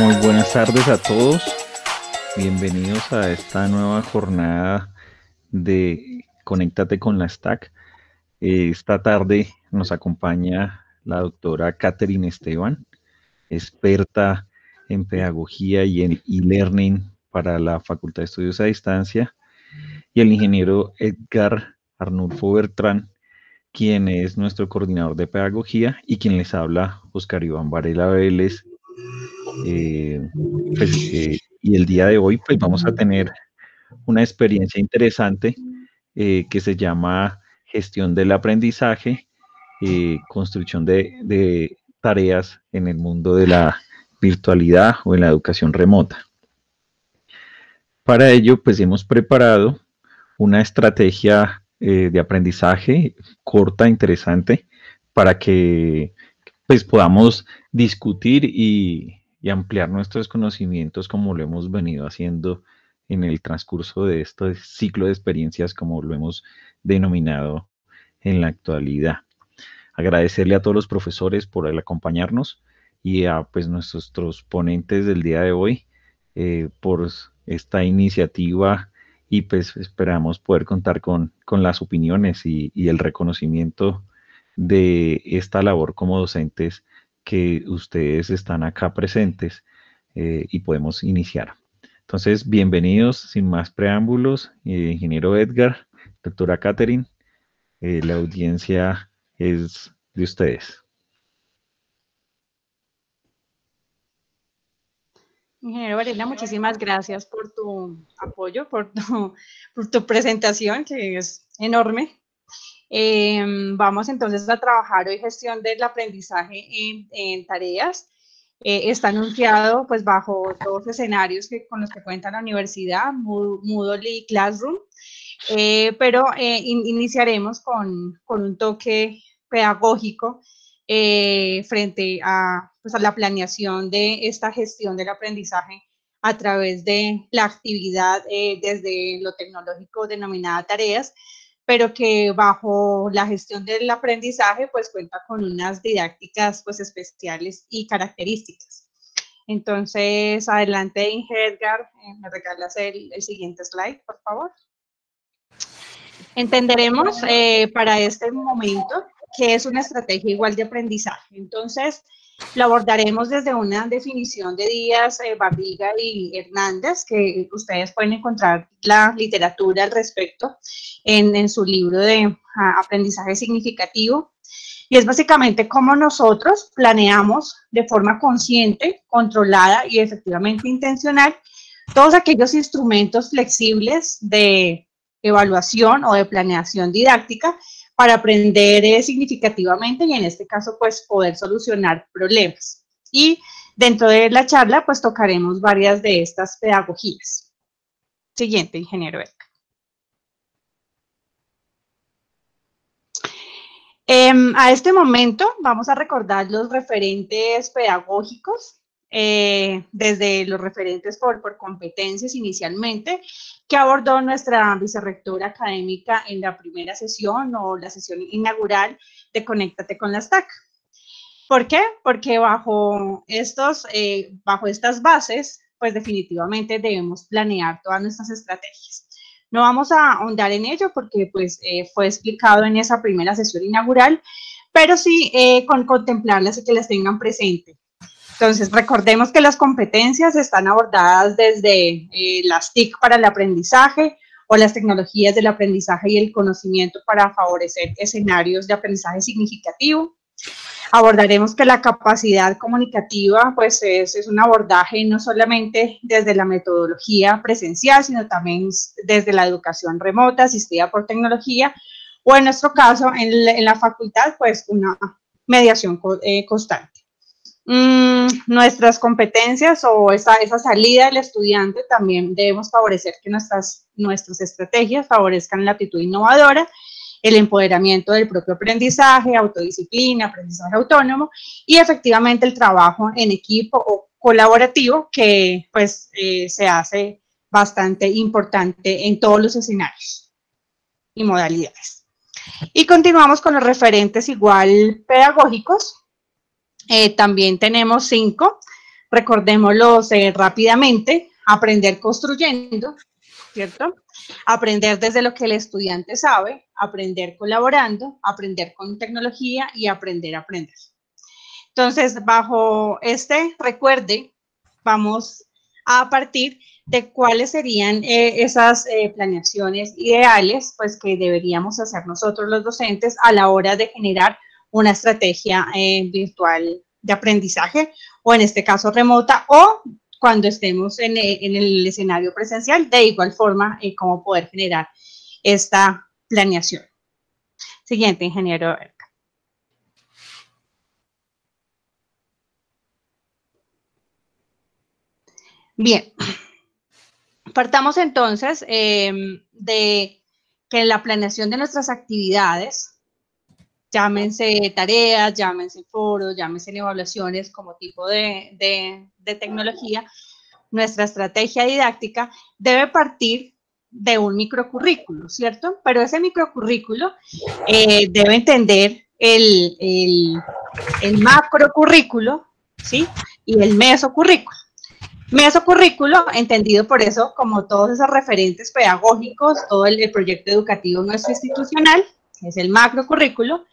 Muy buenas tardes a todos. Bienvenidos a esta nueva jornada de Conéctate con la Stack. Esta tarde nos acompaña la doctora Catherine Esteban, experta en pedagogía y en e-learning para la Facultad de Estudios a Distancia, y el ingeniero Edgar Arnulfo Bertrán, quien es nuestro coordinador de pedagogía y quien les habla, Oscar Iván Varela Vélez, eh, pues, eh, y el día de hoy pues vamos a tener una experiencia interesante eh, que se llama gestión del aprendizaje, y construcción de, tareas en el mundo de la virtualidad o en la educación remota. Para ello, pues hemos preparado una estrategia de aprendizaje corta, interesante, para que pues podamos discutir y, ampliar nuestros conocimientos como lo hemos venido haciendo en el transcurso de este ciclo de experiencias como lo hemos denominado en la actualidad. Agradecerle a todos los profesores por acompañarnos y a pues, nuestros ponentes del día de hoy eh, por esta iniciativa y pues esperamos poder contar con, las opiniones y el reconocimiento de esta labor como docentes que ustedes están acá presentes eh, y podemos iniciar. Entonces, bienvenidos, sin más preámbulos, eh, ingeniero Edgar, doctora Catherine, eh, la audiencia es de ustedes. Ingeniero Varela, muchísimas gracias por tu apoyo, por tu presentación, que es enorme. Em, vamos entonces a trabajar hoy gestión del aprendizaje en, tareas. Eh, está anunciado pues bajo dos escenarios que, con los que cuenta la universidad, Moodle y Classroom, eh, pero eh, iniciaremos con, con, un toque pedagógico frente a, pues, a la planeación de esta gestión del aprendizaje a través de la actividad desde lo tecnológico denominada tareas, pero que bajo la gestión del aprendizaje pues cuenta con unas didácticas pues especiales y características. Entonces, adelante Inge Edgar, eh, me regalas el, siguiente slide, por favor. Entenderemos eh, para este momento que es una estrategia igual de aprendizaje. Entonces, lo abordaremos desde una definición de Díaz, eh, Barriga y Hernández, que ustedes pueden encontrar la literatura al respecto en, su libro de ah, aprendizaje significativo. Y es básicamente cómo nosotros planeamos de forma consciente, controlada y efectivamente intencional todos aquellos instrumentos flexibles de evaluación o de planeación didáctica para aprender eh, significativamente y en este caso pues poder solucionar problemas. Y dentro de la charla pues tocaremos varias de estas pedagogías. Siguiente, ingeniero Eka. Em, a este momento vamos a recordar los referentes pedagógicos eh, desde los referentes por, competencias inicialmente, que abordó nuestra vicerrectora académica en la primera sesión o la sesión inaugural de Conéctate con la STAC. ¿Por qué? Porque bajo, estos, eh, bajo estas bases, pues definitivamente debemos planear todas nuestras estrategias. No vamos a ahondar en ello porque pues eh, fue explicado en esa primera sesión inaugural, pero sí con contemplarlas y que las tengan presente. Entonces, recordemos que las competencias están abordadas desde eh, las TIC para el aprendizaje o las tecnologías del aprendizaje y el conocimiento para favorecer escenarios de aprendizaje significativo. Abordaremos que la capacidad comunicativa pues es, un abordaje no solamente desde la metodología presencial, sino también desde la educación remota asistida por tecnología o en nuestro caso en, la, facultad pues una mediación eh, constante. Mm, nuestras competencias o esa, esa, salida del estudiante también debemos favorecer que nuestras, nuestras estrategias favorezcan la actitud innovadora, el empoderamiento del propio aprendizaje, autodisciplina, aprendizaje autónomo y efectivamente el trabajo en equipo o colaborativo que pues eh, se hace bastante importante en todos los escenarios y modalidades. Y continuamos con los referentes igual pedagógicos, eh, también tenemos cinco, recordémoslos eh, rápidamente, aprender construyendo, ¿cierto? Aprender desde lo que el estudiante sabe, aprender colaborando, aprender con tecnología y aprender a aprender. Entonces, bajo este recuerde, vamos a partir de cuáles serían eh, esas planeaciones ideales, pues que deberíamos hacer nosotros los docentes a la hora de generar una estrategia eh, virtual de aprendizaje o en este caso remota o cuando estemos en, eh, el escenario presencial, de igual forma, eh, cómo poder generar esta planeación. Siguiente, ingeniero. Bien, partamos entonces em, de que la planeación de nuestras actividades llámense tareas, llámense foros, llámense evaluaciones como tipo de, tecnología, nuestra estrategia didáctica debe partir de un microcurrículo, ¿cierto? Pero ese microcurrículo eh, debe entender el, el, macrocurrículo, ¿sí? Y el mesocurrículo. Mesocurrículo, entendido por eso como todos esos referentes pedagógicos, todo el, proyecto educativo nuestro institucional, es el macrocurrículo,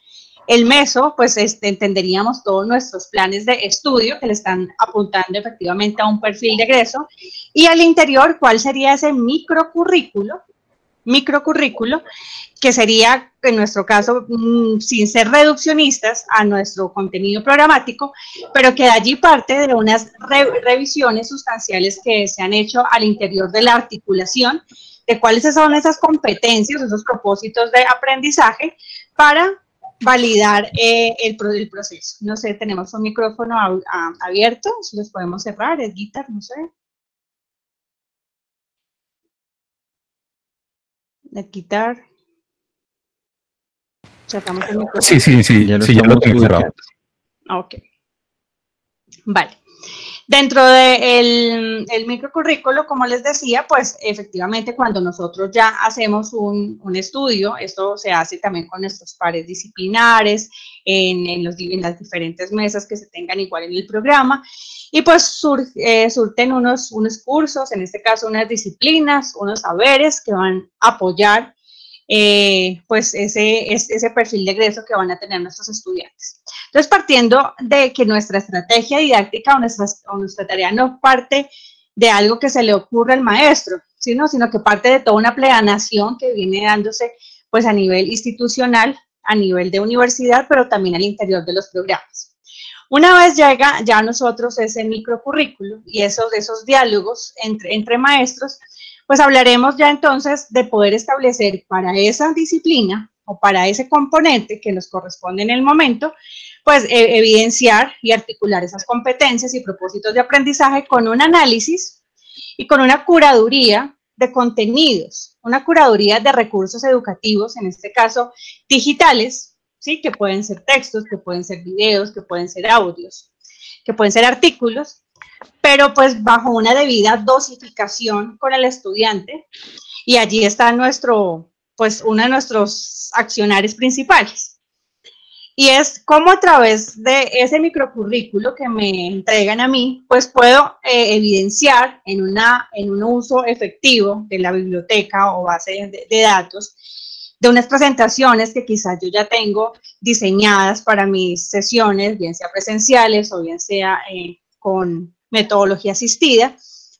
el meso, pues este, entenderíamos todos nuestros planes de estudio que le están apuntando efectivamente a un perfil de egreso. Y al interior, ¿cuál sería ese microcurrículo? Microcurrículo, que sería, en nuestro caso, mm, sin ser reduccionistas a nuestro contenido programático, pero que allí parte de unas revisiones sustanciales que se han hecho al interior de la articulación de cuáles son esas competencias, esos propósitos de aprendizaje para validar eh, el, el, proceso. No sé, tenemos un micrófono abierto, si los podemos cerrar, es guitar, no sé. De quitar. sacamos el micrófono. Sí, sí, sí, sí, ya lo tengo cerrado. Ok. Vale. Dentro del de el microcurrículo, como les decía, pues efectivamente cuando nosotros ya hacemos un, estudio, esto se hace también con nuestros pares disciplinares, en, los, las diferentes mesas que se tengan igual en el programa, y pues eh, surten unos, unos cursos, en este caso unas disciplinas, unos saberes que van a apoyar eh, pues ese, ese perfil de egreso que van a tener nuestros estudiantes. Entonces, partiendo de que nuestra estrategia didáctica o nuestra, tarea no parte de algo que se le ocurre al maestro, sino, sino que parte de toda una pleganación que viene dándose pues a nivel institucional, a nivel de universidad, pero también al interior de los programas. Una vez llega ya a nosotros ese microcurrículo y esos, esos diálogos entre, entre maestros, pues hablaremos ya entonces de poder establecer para esa disciplina o para ese componente que nos corresponde en el momento, pues e, evidenciar y articular esas competencias y propósitos de aprendizaje con un análisis y con una curaduría de contenidos, una curaduría de recursos educativos, en este caso digitales, ¿sí? que pueden ser textos, que pueden ser videos, que pueden ser audios, que pueden ser artículos, pero pues bajo una debida dosificación con el estudiante. Y allí está nuestro, pues uno de nuestros accionarios principales. Y es como a través de ese microcurrículo que me entregan a mí, pues puedo eh, evidenciar en, una, en un uso efectivo de la biblioteca o base de, datos de unas presentaciones que quizás yo ya tengo diseñadas para mis sesiones, bien sea presenciales o bien sea eh, con metodología asistida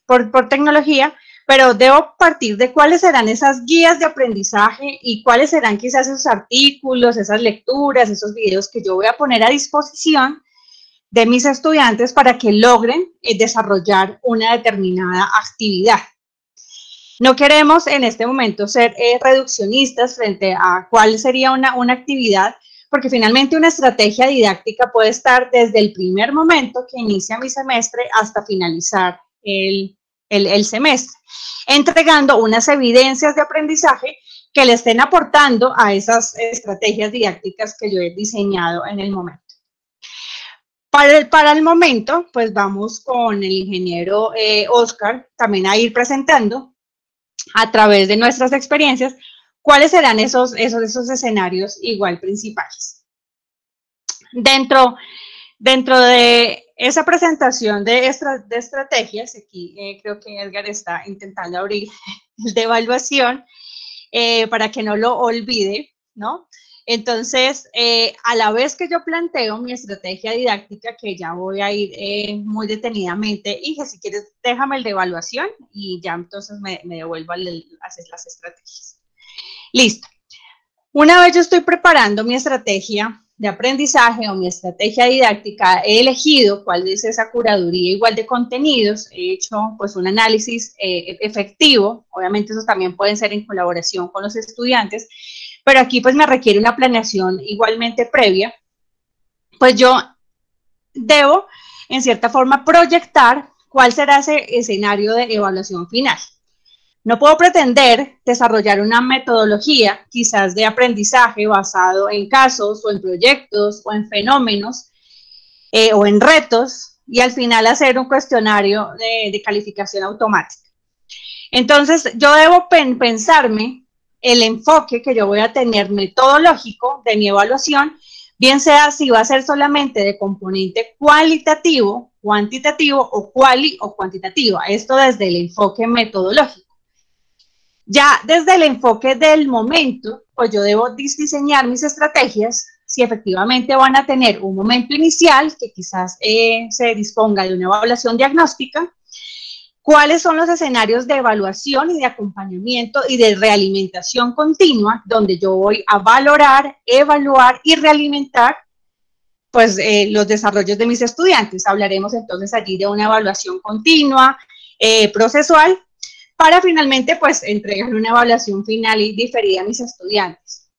por, por, tecnología, pero debo partir de cuáles serán esas guías de aprendizaje y cuáles serán quizás esos artículos, esas lecturas, esos videos que yo voy a poner a disposición de mis estudiantes para que logren eh, desarrollar una determinada actividad. No queremos en este momento ser eh, reduccionistas frente a cuál sería una, una actividad, porque finalmente una estrategia didáctica puede estar desde el primer momento que inicia mi semestre hasta finalizar el el, semestre, entregando unas evidencias de aprendizaje que le estén aportando a esas estrategias didácticas que yo he diseñado en el momento. Para el, para el momento, pues vamos con el ingeniero eh, Oscar también a ir presentando a través de nuestras experiencias cuáles serán esos, esos, esos escenarios igual principales. Dentro, dentro de esa presentación de, estrategias, aquí eh, creo que Edgar está intentando abrir el de evaluación eh, para que no lo olvide, ¿no? Entonces, eh, a la vez que yo planteo mi estrategia didáctica, que ya voy a ir muy detenidamente, y si quieres, déjame el de evaluación y ya entonces me, me devuelvo a hacer las estrategias. Listo. Una vez yo estoy preparando mi estrategia de aprendizaje o mi estrategia didáctica, he elegido cuál es esa curaduría igual de contenidos, he hecho pues un análisis eh, efectivo, obviamente eso también pueden ser en colaboración con los estudiantes, pero aquí pues me requiere una planeación igualmente previa, pues yo debo en cierta forma proyectar cuál será ese escenario de evaluación final. No puedo pretender desarrollar una metodología, quizás de aprendizaje basado en casos o en proyectos o en fenómenos eh, o en retos y al final hacer un cuestionario de, calificación automática. Entonces, yo debo pensarme el enfoque que yo voy a tener metodológico de mi evaluación, bien sea si va a ser solamente de componente cualitativo, cuantitativo o cuali o cuantitativo. Esto desde el enfoque metodológico. Ya desde el enfoque del momento, pues yo debo diseñar mis estrategias si efectivamente van a tener un momento inicial que quizás eh, se disponga de una evaluación diagnóstica, cuáles son los escenarios de evaluación y de acompañamiento y de realimentación continua, donde yo voy a valorar, evaluar y realimentar pues, eh, los desarrollos de mis estudiantes. Hablaremos entonces allí de una evaluación continua, eh, procesual para finalmente pues entregar una evaluación final y diferida a mis estudiantes.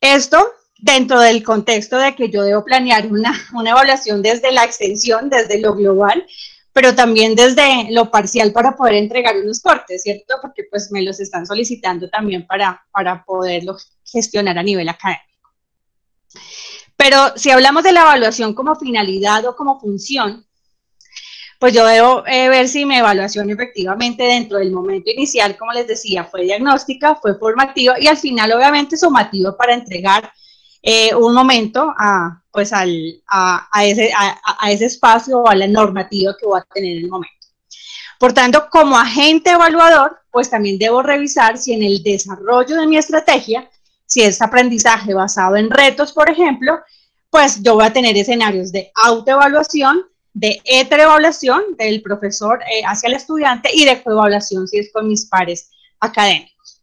Esto dentro del contexto de que yo debo planear una, evaluación desde la extensión, desde lo global, pero también desde lo parcial para poder entregar unos cortes, ¿cierto? Porque pues me los están solicitando también para, para poderlo gestionar a nivel académico. Pero si hablamos de la evaluación como finalidad o como función, pues yo debo eh, ver si mi evaluación efectivamente dentro del momento inicial, como les decía, fue diagnóstica, fue formativa y al final obviamente somativa para entregar eh, un momento a, pues al, a, ese, ese espacio o a la normativa que voy a tener en el momento. Por tanto, como agente evaluador, pues también debo revisar si en el desarrollo de mi estrategia, si es aprendizaje basado en retos, por ejemplo, pues yo voy a tener escenarios de autoevaluación, de evaluación del profesor eh, hacia el estudiante y de coevaluación si es con mis pares académicos.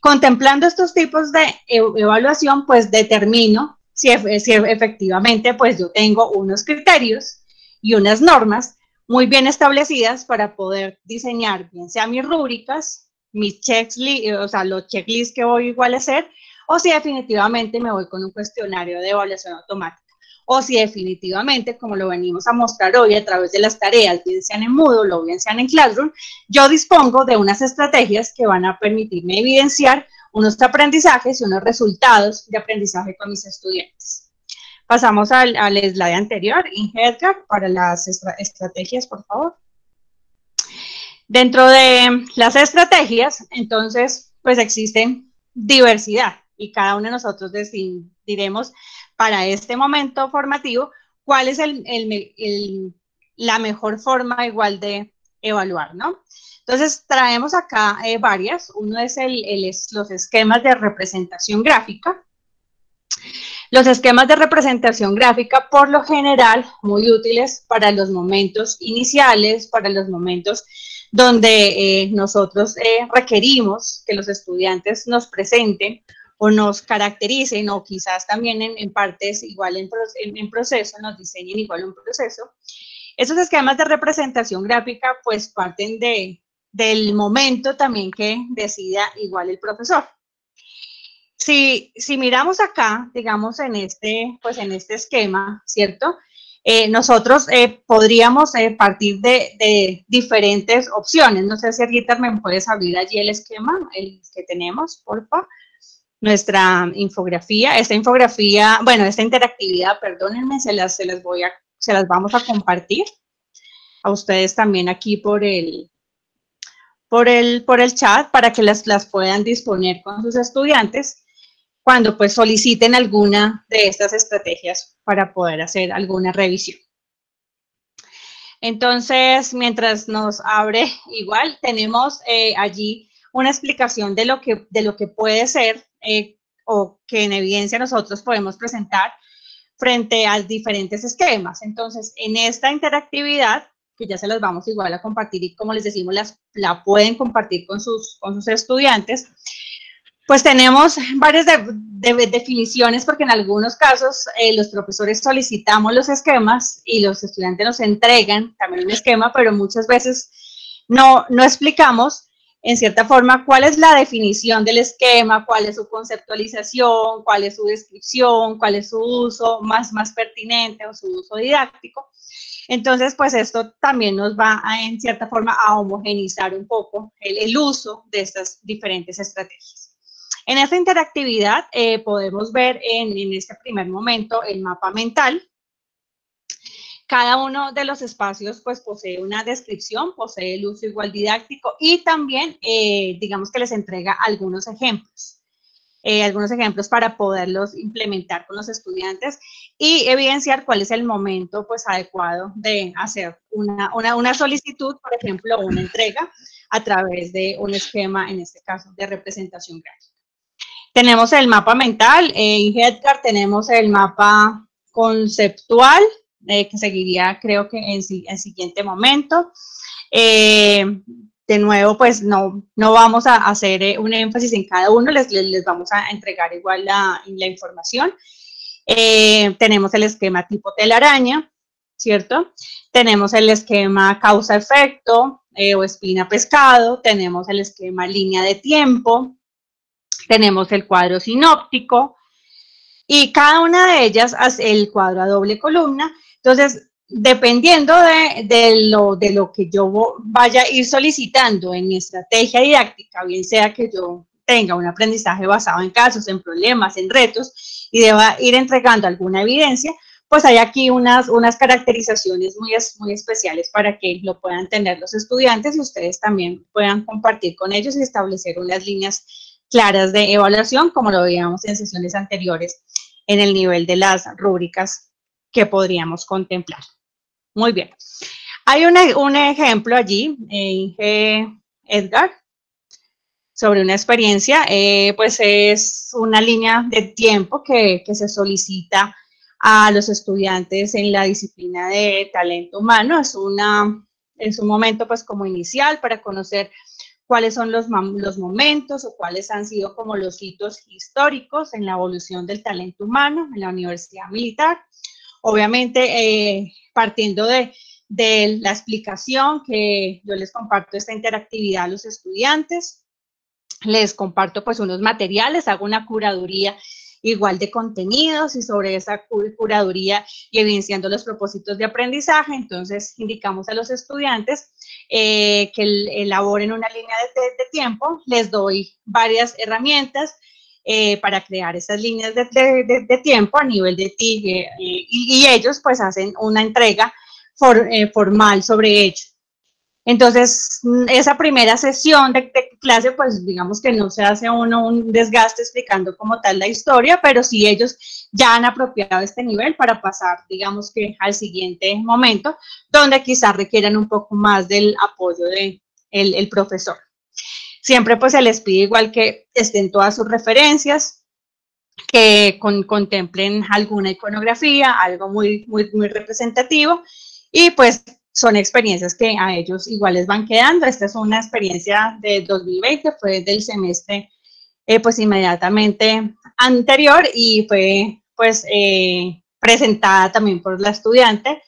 Contemplando estos tipos de e-, evaluación, pues determino si, efectivamente pues yo tengo unos criterios y unas normas muy bien establecidas para poder diseñar bien sea mis rúbricas, mis checklists, eh, o sea, los checklists que voy igual a hacer, o si definitivamente me voy con un cuestionario de evaluación automática o si definitivamente, como lo venimos a mostrar hoy a través de las tareas, bien sean en Moodle o bien sean en Classroom, yo dispongo de unas estrategias que van a permitirme evidenciar unos aprendizajes y unos resultados de aprendizaje con mis estudiantes. Pasamos al, slide anterior, Edgar, para las estrategias, por favor. Dentro de las estrategias, entonces, pues existen diversidad y cada uno de nosotros diremos para este momento formativo, cuál es el, la mejor forma igual de evaluar, ¿no? Entonces, traemos acá eh, varias. Uno es, los esquemas de representación gráfica. Los esquemas de representación gráfica, por lo general, muy útiles para los momentos iniciales, para los momentos donde eh, nosotros eh, requerimos que los estudiantes nos presenten o nos caractericen o quizás también en, partes igual en, en, proceso, nos diseñen igual un proceso. Esos esquemas de representación gráfica pues parten de, del momento también que decida igual el profesor. Si, si miramos acá, digamos en este, pues en este esquema, ¿cierto? Eh, nosotros eh, podríamos eh, partir de, diferentes opciones. No sé si Rita me puedes abrir allí el esquema, el que tenemos, por favor nuestra infografía. Esta infografía, bueno, esta interactividad, perdónenme, se las, se las voy a, vamos a compartir a ustedes también aquí por el, por el, por el chat para que las, las puedan disponer con sus estudiantes cuando pues soliciten alguna de estas estrategias para poder hacer alguna revisión. Entonces, mientras nos abre, igual tenemos eh, allí una explicación de lo que, de lo que puede ser eh, o que en evidencia nosotros podemos presentar frente a diferentes esquemas. Entonces, en esta interactividad, que ya se las vamos igual a compartir y como les decimos, las, la pueden compartir con sus, sus estudiantes, pues tenemos varias de, definiciones porque en algunos casos eh, los profesores solicitamos los esquemas y los estudiantes nos entregan también un esquema, pero muchas veces no, no explicamos en cierta forma, cuál es la definición del esquema, cuál es su conceptualización, cuál es su descripción, cuál es su uso más, más pertinente o su uso didáctico. Entonces, pues esto también nos va en cierta forma, a homogenizar un poco el, uso de estas diferentes estrategias. En esta interactividad eh, podemos ver en, en este primer momento el mapa mental, cada uno de los espacios pues posee una descripción, posee el uso igual didáctico y también eh, digamos que les entrega algunos ejemplos. Eh, algunos ejemplos para poderlos implementar con los estudiantes y evidenciar cuál es el momento pues adecuado de hacer una, solicitud, por ejemplo, una entrega a través de un esquema, en este caso, de representación gráfica. Tenemos el mapa mental, en Headcard tenemos el mapa conceptual, eh, que seguiría creo que en el siguiente momento. Eh, de nuevo, pues no, no vamos a hacer eh, un énfasis en cada uno, les, vamos a entregar igual la, información. tenemos el esquema tipo telaraña, ¿cierto? Tenemos el esquema causa-efecto o espina-pescado, tenemos el esquema línea de tiempo, tenemos el cuadro sinóptico y cada una de ellas, el cuadro a doble columna, entonces, dependiendo de, lo, de lo que yo vaya a ir solicitando en mi estrategia didáctica, bien sea que yo tenga un aprendizaje basado en casos, en problemas, en retos, y deba ir entregando alguna evidencia, pues hay aquí unas, unas caracterizaciones muy, muy especiales para que lo puedan tener los estudiantes y ustedes también puedan compartir con ellos y establecer unas líneas claras de evaluación, como lo veíamos en sesiones anteriores en el nivel de las rúbricas que podríamos contemplar. Muy bien. Hay un ejemplo allí, eh, Edgar, sobre una experiencia, eh, pues es una línea de tiempo que, se solicita a los estudiantes en la disciplina de talento humano. Es, una, un momento pues como inicial para conocer cuáles son los, los momentos o cuáles han sido como los hitos históricos en la evolución del talento humano en la Universidad Militar. Obviamente, eh, partiendo de, la explicación que yo les comparto esta interactividad a los estudiantes, les comparto pues unos materiales, hago una curaduría igual de contenidos y sobre esa curaduría y evidenciando los propósitos de aprendizaje. Entonces, indicamos a los estudiantes eh, que elaboren una línea de, de, tiempo. Les doy varias herramientas eh, para crear esas líneas de, de, tiempo a nivel de TIG, eh, y, ellos pues hacen una entrega eh, formal sobre ello. Entonces, esa primera sesión de, clase, pues digamos que no se hace uno un desgaste explicando como tal la historia, pero sí ellos ya han apropiado este nivel para pasar, digamos que al siguiente momento, donde quizás requieran un poco más del apoyo del de el profesor. Siempre pues se les pide igual que estén todas sus referencias, que contemplen alguna iconografía, algo muy, muy, muy representativo y pues son experiencias que a ellos igual les van quedando. Esta es una experiencia de 2020, fue del semestre eh, pues inmediatamente anterior y fue pues eh, presentada también por la estudiante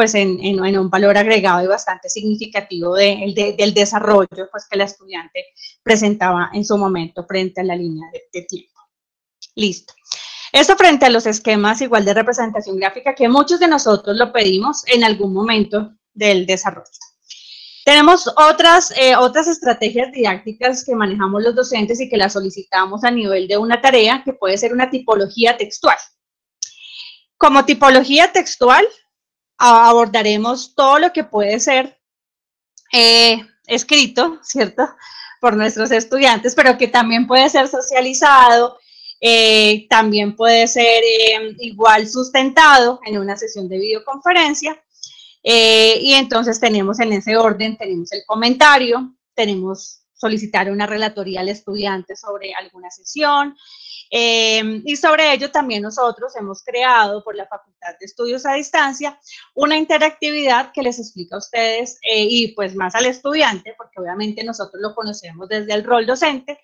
pues en, un valor agregado y bastante significativo del desarrollo pues, que la estudiante presentaba en su momento frente a la línea de, tiempo. Listo. Esto frente a los esquemas igual de representación gráfica que muchos de nosotros lo pedimos en algún momento del desarrollo. Tenemos otras, eh, otras estrategias didácticas que manejamos los docentes y que las solicitamos a nivel de una tarea que puede ser una tipología textual. Como tipología textual, abordaremos todo lo que puede ser eh, escrito, ¿cierto? Por nuestros estudiantes, pero que también puede ser socializado, eh, también puede ser em, igual sustentado en una sesión de videoconferencia. Eh, y entonces tenemos en ese orden, tenemos el comentario, tenemos solicitar una relatoría al estudiante sobre alguna sesión, Em, y sobre ello también nosotros hemos creado por la Facultad de Estudios a Distancia una interactividad que les explica a ustedes eh, y pues más al estudiante, porque obviamente nosotros lo conocemos desde el rol docente,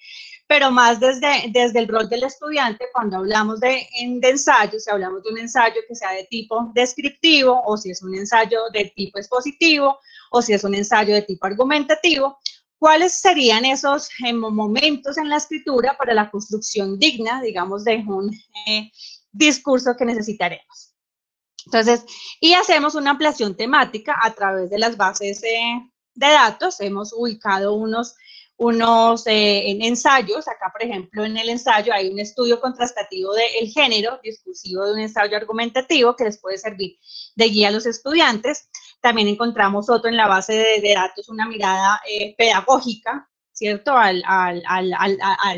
pero más desde, desde el rol del estudiante cuando hablamos de, de ensayo, si hablamos de un ensayo que sea de tipo descriptivo o si es un ensayo de tipo expositivo o si es un ensayo de tipo argumentativo, ¿Cuáles serían esos eh, momentos en la escritura para la construcción digna, digamos, de un eh, discurso que necesitaremos? Entonces, y hacemos una ampliación temática a través de las bases eh, de datos. Hemos ubicado unos, unos ensayos. Acá, por ejemplo, en el ensayo hay un estudio contrastativo del género discursivo de un ensayo argumentativo que les puede servir de guía a los estudiantes. También encontramos otro en la base de, datos, una mirada eh, pedagógica, ¿cierto?, al, al, al, a,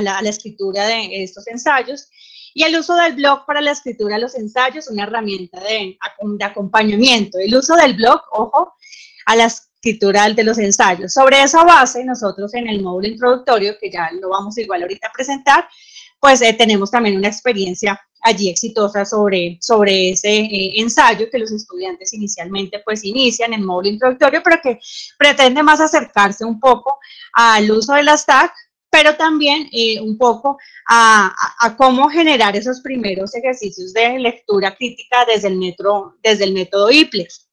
la, a, la, escritura de estos ensayos. Y el uso del blog para la escritura de los ensayos, una herramienta de, de acompañamiento. El uso del blog, ojo, a la escritura de los ensayos. Sobre esa base, nosotros en el módulo introductorio, que ya lo vamos igual ahorita a presentar, pues eh, tenemos también una experiencia allí exitosa sobre, sobre ese eh, ensayo que los estudiantes inicialmente pues inician en módulo introductorio, pero que pretende más acercarse un poco al uso de las TAC, pero también eh, un poco a, cómo generar esos primeros ejercicios de lectura crítica desde el, metro, desde el método IPLEX.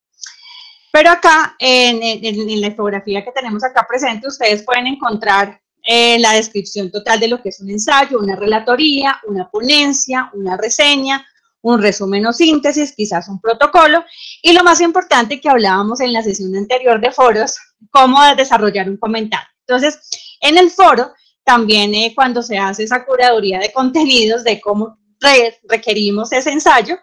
Pero acá, en, la fotografía que tenemos acá presente, ustedes pueden encontrar eh, la descripción total de lo que es un ensayo, una relatoría, una ponencia, una reseña, un resumen o síntesis, quizás un protocolo. Y lo más importante que hablábamos en la sesión anterior de foros, cómo desarrollar un comentario. Entonces, en el foro, también eh, cuando se hace esa curaduría de contenidos de cómo requerimos ese ensayo,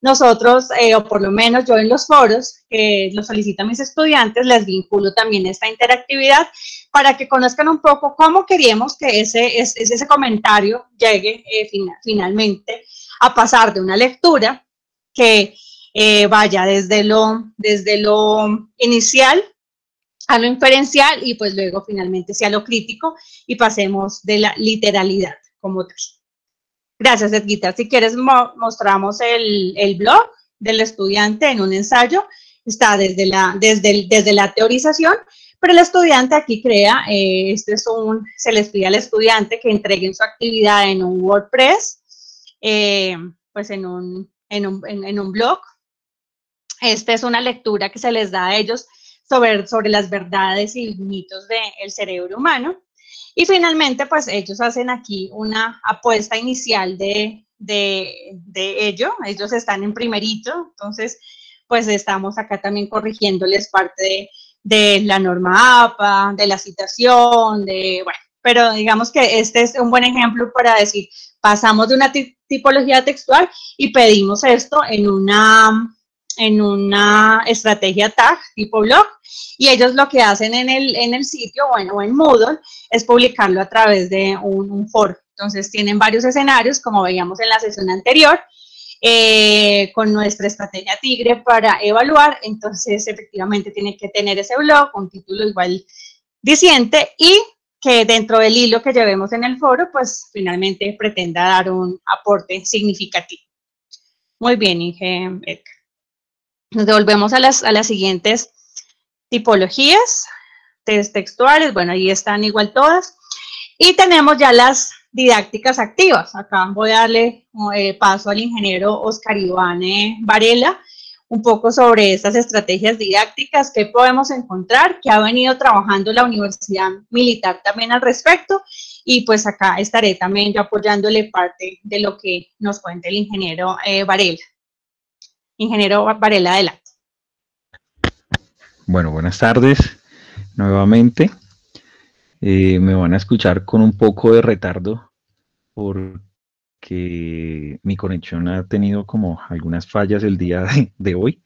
nosotros, eh, o por lo menos yo en los foros que lo solicitan mis estudiantes, les vinculo también esta interactividad para que conozcan un poco cómo queríamos que ese, ese, ese comentario llegue eh, final, finalmente a pasar de una lectura que eh, vaya desde lo, desde lo inicial a lo inferencial y pues luego finalmente sea lo crítico y pasemos de la literalidad como tal. Gracias, Edgita, Si quieres, mostramos el, el, blog del estudiante en un ensayo. Está desde la, desde, desde la teorización pero el estudiante aquí crea, eh, este es un, se les pide al estudiante que entreguen su actividad en un WordPress, eh, pues en un, en un, blog. Esta es una lectura que se les da a ellos sobre, sobre las verdades y mitos del cerebro humano. Y finalmente, pues ellos hacen aquí una apuesta inicial de, de, de ello. Ellos están en primerito, entonces, pues estamos acá también corrigiéndoles parte de de la norma APA, de la citación, de, bueno, pero digamos que este es un buen ejemplo para decir, pasamos de una tipología textual y pedimos esto en una, en una estrategia tag tipo blog y ellos lo que hacen en el, en el sitio bueno, o en Moodle es publicarlo a través de un, un foro. Entonces tienen varios escenarios, como veíamos en la sesión anterior, eh, con nuestra estrategia Tigre para evaluar. Entonces, efectivamente, tiene que tener ese blog, un título igual diciente y que dentro del hilo que llevemos en el foro, pues finalmente pretenda dar un aporte significativo. Muy bien, Inge. Nos devolvemos a las, a las siguientes tipologías, textuales, bueno, ahí están igual todas. Y tenemos ya las didácticas activas. Acá voy a darle eh, paso al ingeniero Oscar Iván eh, Varela, un poco sobre estas estrategias didácticas, que podemos encontrar, que ha venido trabajando la Universidad Militar también al respecto, y pues acá estaré también yo apoyándole parte de lo que nos cuenta el ingeniero eh, Varela. Ingeniero Varela, adelante. Bueno, buenas tardes nuevamente. Eh, me van a escuchar con un poco de retardo porque mi conexión ha tenido como algunas fallas el día de, hoy,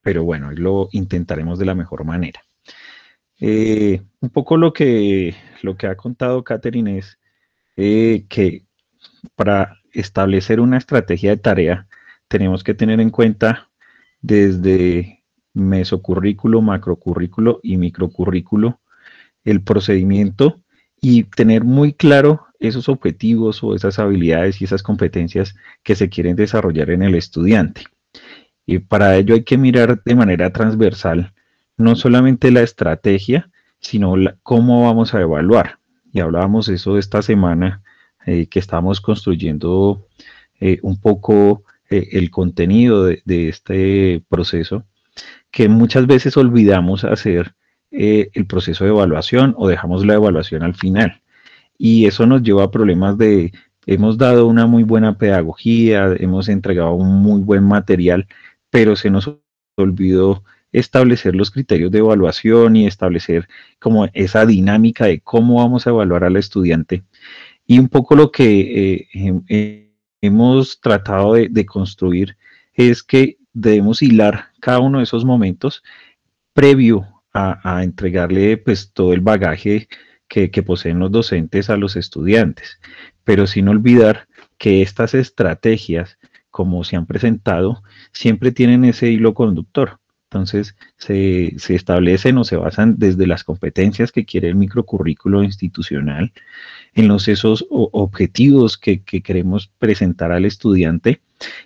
pero bueno, lo intentaremos de la mejor manera. Eh, un poco lo que, lo que ha contado Catherine es eh, que para establecer una estrategia de tarea tenemos que tener en cuenta desde mesocurrículo, macrocurrículo y microcurrículo el procedimiento y tener muy claro esos objetivos o esas habilidades y esas competencias que se quieren desarrollar en el estudiante. Y para ello hay que mirar de manera transversal no solamente la estrategia, sino cómo vamos a evaluar. Y hablábamos eso esta semana eh, que estamos construyendo eh, un poco eh, el contenido de, de este proceso, que muchas veces olvidamos hacer eh, el proceso de evaluación o dejamos la evaluación al final. Y eso nos lleva a problemas de, hemos dado una muy buena pedagogía, hemos entregado un muy buen material, pero se nos olvidó establecer los criterios de evaluación y establecer como esa dinámica de cómo vamos a evaluar al estudiante. Y un poco lo que eh, eh, hemos tratado de, de construir es que debemos hilar cada uno de esos momentos previo a, entregarle pues todo el bagaje que, poseen los docentes a los estudiantes, pero sin olvidar que estas estrategias, como se han presentado, siempre tienen ese hilo conductor. Entonces, se, establecen o se basan desde las competencias que quiere el microcurrículo institucional, en los esos objetivos que, que, queremos presentar al estudiante,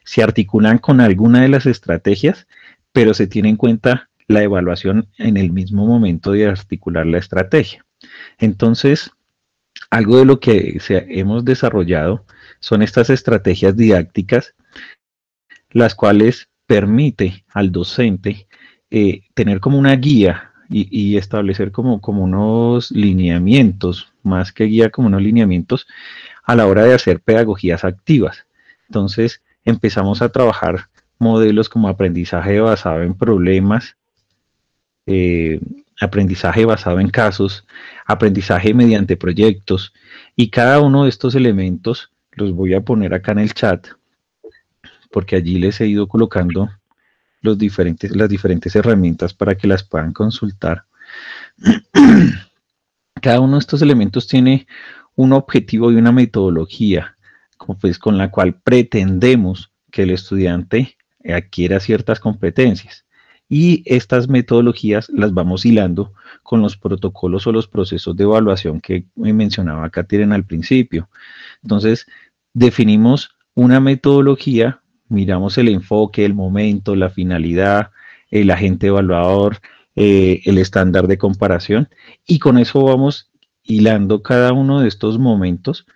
se articulan con alguna de las estrategias, pero se tiene en cuenta la evaluación en el mismo momento de articular la estrategia. Entonces, algo de lo que hemos desarrollado son estas estrategias didácticas, las cuales permite al docente eh, tener como una guía y, establecer como, como unos lineamientos, más que guía, como unos lineamientos a la hora de hacer pedagogías activas. Entonces, empezamos a trabajar modelos como aprendizaje basado en problemas, eh, aprendizaje basado en casos, aprendizaje mediante proyectos y cada uno de estos elementos los voy a poner acá en el chat porque allí les he ido colocando las diferentes herramientas para que las puedan consultar. Cada uno de estos elementos tiene un objetivo y una metodología con pues, la cual pretendemos que el estudiante adquiera ciertas competencias y estas metodologías las vamos hilando con los protocolos o los procesos de evaluación que eh, mencionaba Katherine al principio. Entonces, definimos una metodología, miramos el enfoque, el momento, la finalidad, el agente evaluador, eh, el estándar de comparación y con eso vamos hilando cada uno de estos momentos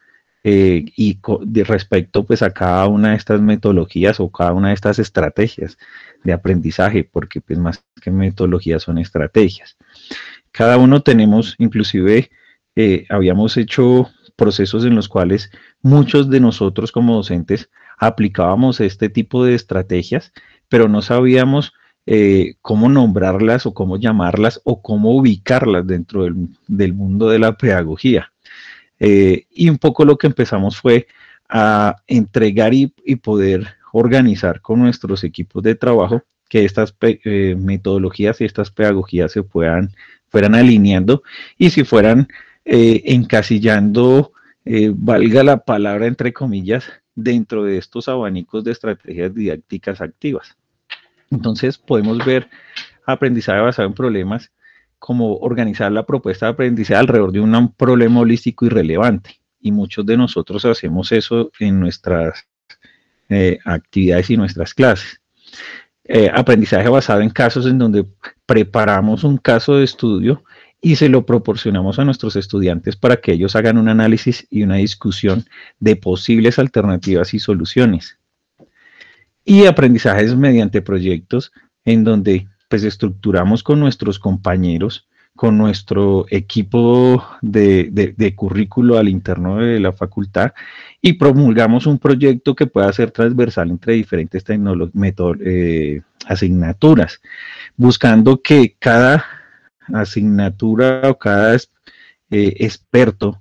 eh, y respecto pues a cada una de estas metodologías o cada una de estas estrategias de aprendizaje, porque pues, más que metodologías son estrategias. Cada uno tenemos, inclusive, eh, habíamos hecho procesos en los cuales muchos de nosotros como docentes aplicábamos este tipo de estrategias, pero no sabíamos eh, cómo nombrarlas o cómo llamarlas o cómo ubicarlas dentro del, mundo de la pedagogía. Eh, y un poco lo que empezamos fue a entregar y poder organizar con nuestros equipos de trabajo que estas eh, metodologías y estas pedagogías se puedan, fueran alineando y si fueran eh, encasillando, eh, valga la palabra entre comillas, dentro de estos abanicos de estrategias didácticas activas. Entonces podemos ver aprendizaje basado en problemas como organizar la propuesta de aprendizaje alrededor de un problema holístico y relevante. Y muchos de nosotros hacemos eso en nuestras eh, actividades y nuestras clases. Eh, aprendizaje basado en casos en donde preparamos un caso de estudio y se lo proporcionamos a nuestros estudiantes para que ellos hagan un análisis y una discusión de posibles alternativas y soluciones. Y aprendizajes mediante proyectos en donde pues estructuramos con nuestros compañeros, con nuestro equipo de, de currículo al interno de la facultad y promulgamos un proyecto que pueda ser transversal entre diferentes eh, asignaturas, buscando que cada asignatura o cada eh, experto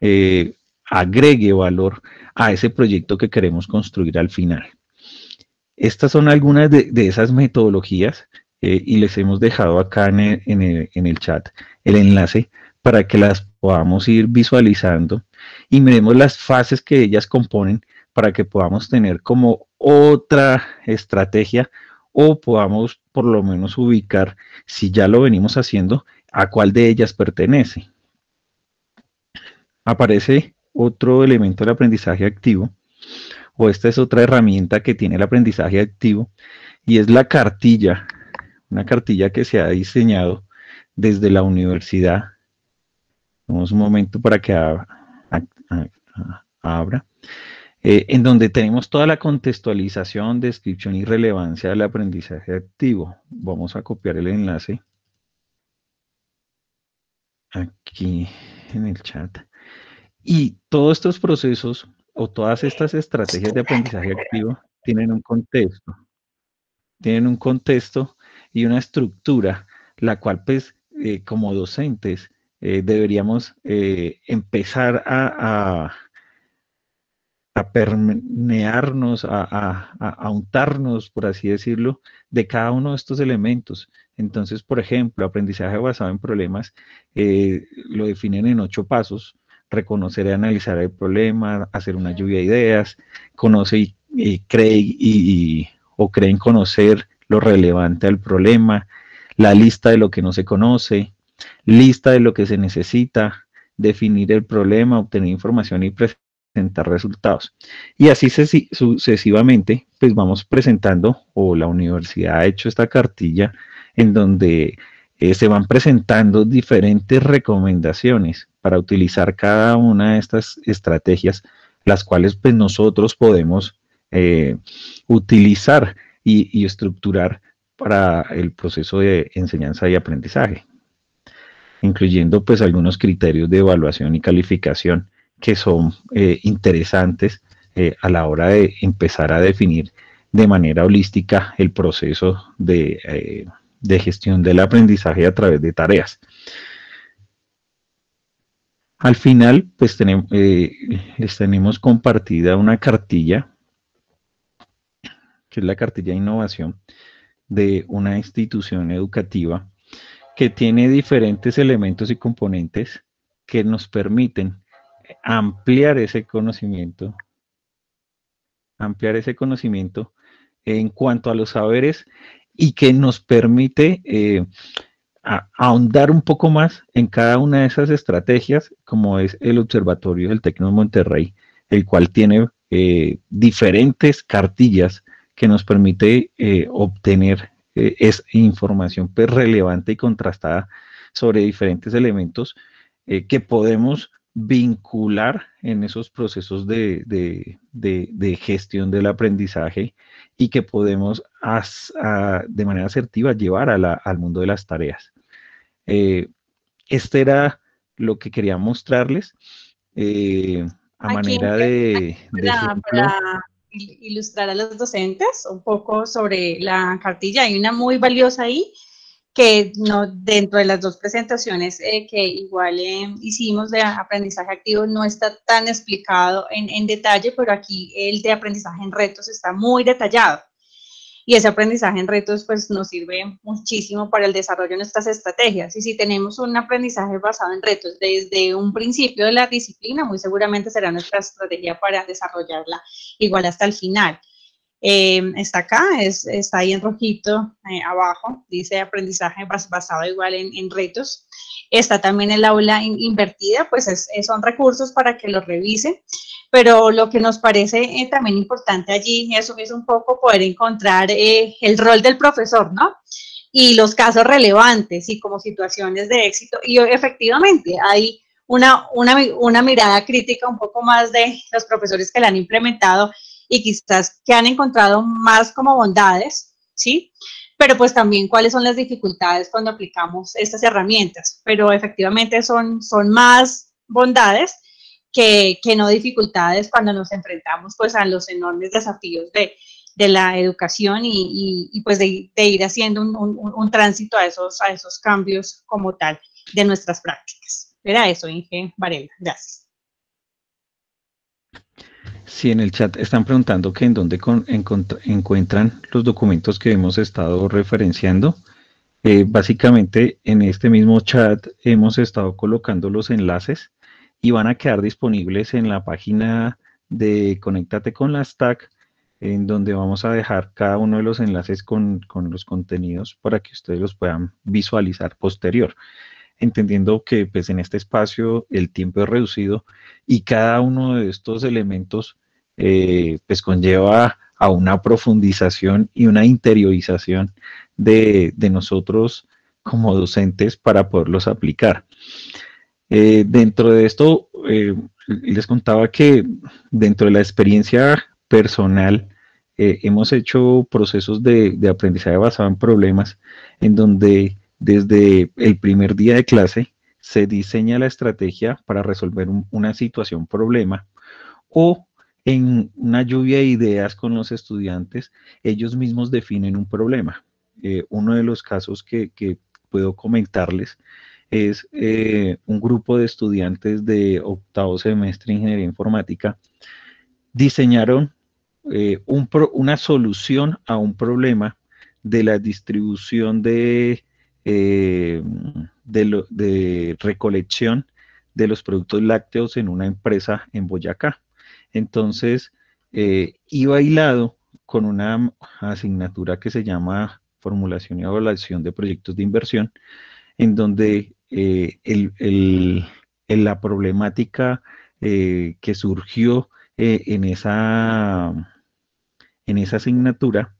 eh, agregue valor a ese proyecto que queremos construir al final. Estas son algunas de, esas metodologías y les hemos dejado acá en el, chat el enlace para que las podamos ir visualizando y miremos las fases que ellas componen para que podamos tener como otra estrategia o podamos por lo menos ubicar, si ya lo venimos haciendo, a cuál de ellas pertenece. Aparece otro elemento del aprendizaje activo, o esta es otra herramienta que tiene el aprendizaje activo, y es la cartilla, una cartilla que se ha diseñado desde la universidad. Vamos un momento para que Abra, eh, en donde tenemos toda la contextualización, descripción y relevancia del aprendizaje activo. Vamos a copiar el enlace aquí en el chat. Y todos estos procesos o todas estas estrategias de aprendizaje activo tienen un contexto. Tienen un contexto y una estructura, la cual pues eh, como docentes eh, deberíamos eh, empezar a, a, a permearnos, a, untarnos, por así decirlo, de cada uno de estos elementos. Entonces, por ejemplo, aprendizaje basado en problemas eh, lo definen en ocho pasos. Reconocer y analizar el problema, hacer una lluvia de ideas, conoce y, cree y, o creen conocer lo relevante al problema, la lista de lo que no se conoce, lista de lo que se necesita, definir el problema, obtener información y presentar resultados. Y así sucesivamente, pues vamos presentando, o la universidad ha hecho esta cartilla en donde eh, se van presentando diferentes recomendaciones para utilizar cada una de estas estrategias, las cuales pues nosotros podemos eh, utilizar y estructurar para el proceso de enseñanza y aprendizaje incluyendo pues algunos criterios de evaluación y calificación que son eh, interesantes eh, a la hora de empezar a definir de manera holística el proceso de, eh, gestión del aprendizaje a través de tareas. Al final, pues tenemos, tenemos compartida una cartilla, que es la cartilla de innovación de una institución educativa que tiene diferentes elementos y componentes que nos permiten ampliar ese conocimiento, ampliar ese conocimiento en cuanto a los saberes y que nos permite eh, ahondar un poco más en cada una de esas estrategias, como es el Observatorio del Tecno Monterrey, el cual tiene eh, diferentes cartillas que nos permite eh, obtener eh, es información pues, relevante y contrastada sobre diferentes elementos eh, que podemos vincular en esos procesos de, gestión del aprendizaje y que podemos de manera asertiva llevar al mundo de las tareas. Eh, este era lo que quería mostrarles a manera de, ilustrar a los docentes un poco sobre la cartilla. Hay una muy valiosa ahí que no, dentro de las dos presentaciones eh, que igual eh, hicimos de aprendizaje activo no está tan explicado en, en, detalle, pero aquí el de aprendizaje en retos está muy detallado y ese aprendizaje en retos pues nos sirve muchísimo para el desarrollo de nuestras estrategias. Y si tenemos un aprendizaje basado en retos desde un principio de la disciplina, muy seguramente será nuestra estrategia para desarrollarla igual hasta el final. Eh, está acá, es, está ahí en rojito eh, abajo, dice aprendizaje basado igual en, retos. Está también el aula invertida, pues son recursos para que los revise pero lo que nos parece eh, también importante allí eso es un poco poder encontrar eh, el rol del profesor, ¿no? Y los casos relevantes y como situaciones de éxito. Y efectivamente hay una, una, una mirada crítica un poco más de los profesores que la han implementado y quizás que han encontrado más como bondades, ¿sí? Pero pues también cuáles son las dificultades cuando aplicamos estas herramientas. Pero efectivamente son, son más bondades que, no dificultades cuando nos enfrentamos pues a los enormes desafíos de, la educación y, pues de, ir haciendo un, tránsito a esos, a esos cambios como tal de nuestras prácticas. Era eso, Inge Varela. Gracias. Sí, en el chat están preguntando que en dónde encuentran los documentos que hemos estado referenciando. Eh, básicamente en este mismo chat hemos estado colocando los enlaces y van a quedar disponibles en la página de Conéctate con la Stack, en donde vamos a dejar cada uno de los enlaces con, los contenidos para que ustedes los puedan visualizar posterior entendiendo que pues, en este espacio el tiempo es reducido y cada uno de estos elementos eh, pues, conlleva a una profundización y una interiorización de, de nosotros como docentes para poderlos aplicar. Eh, dentro de esto, eh, les contaba que dentro de la experiencia personal, eh, hemos hecho procesos de, aprendizaje basado en problemas, en donde desde el primer día de clase se diseña la estrategia para resolver una situación problema o en una lluvia de ideas con los estudiantes, ellos mismos definen un problema. uno de los casos que, que puedo comentarles es eh, un grupo de estudiantes de octavo semestre de Ingeniería Informática, diseñaron eh, una solución a un problema de la distribución eh, de, recolección de los productos lácteos en una empresa en Boyacá. Entonces, iba iba hilado con una asignatura que se llama formulación y evaluación de proyectos de inversión, en donde eh, la problemática eh, que surgió eh, en, esa, en esa asignatura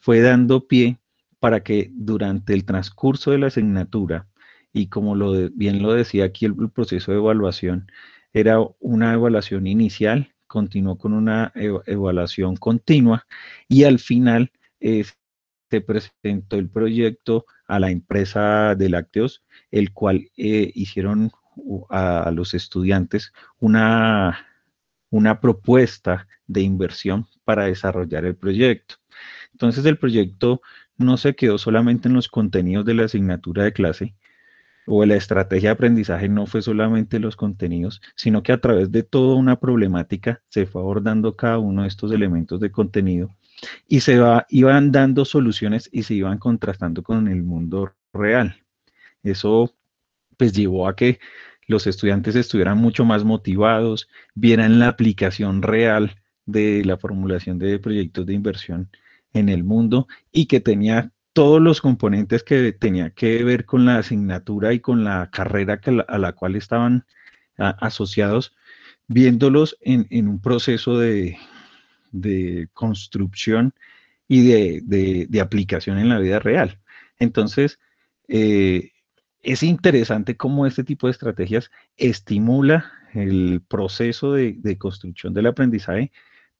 fue dando pie para que durante el transcurso de la asignatura, y como lo bien lo decía aquí el, proceso de evaluación, era una evaluación inicial, continuó con una evaluación continua y al final te presentó el proyecto a la empresa de lácteos, el cual eh, hicieron a los estudiantes una, una propuesta de inversión para desarrollar el proyecto. Entonces el proyecto no se quedó solamente en los contenidos de la asignatura de clase, o la estrategia de aprendizaje no fue solamente los contenidos, sino que a través de toda una problemática se fue abordando cada uno de estos elementos de contenido y se iban dando soluciones y se iban contrastando con el mundo real. Eso pues llevó a que los estudiantes estuvieran mucho más motivados, vieran la aplicación real de la formulación de proyectos de inversión en el mundo y que tenía todos los componentes que tenía que ver con la asignatura y con la carrera a la cual estaban asociados, viéndolos en un proceso de, de construcción y de, aplicación en la vida real. Entonces, eh, es interesante cómo este tipo de estrategias estimula el proceso de, construcción del aprendizaje,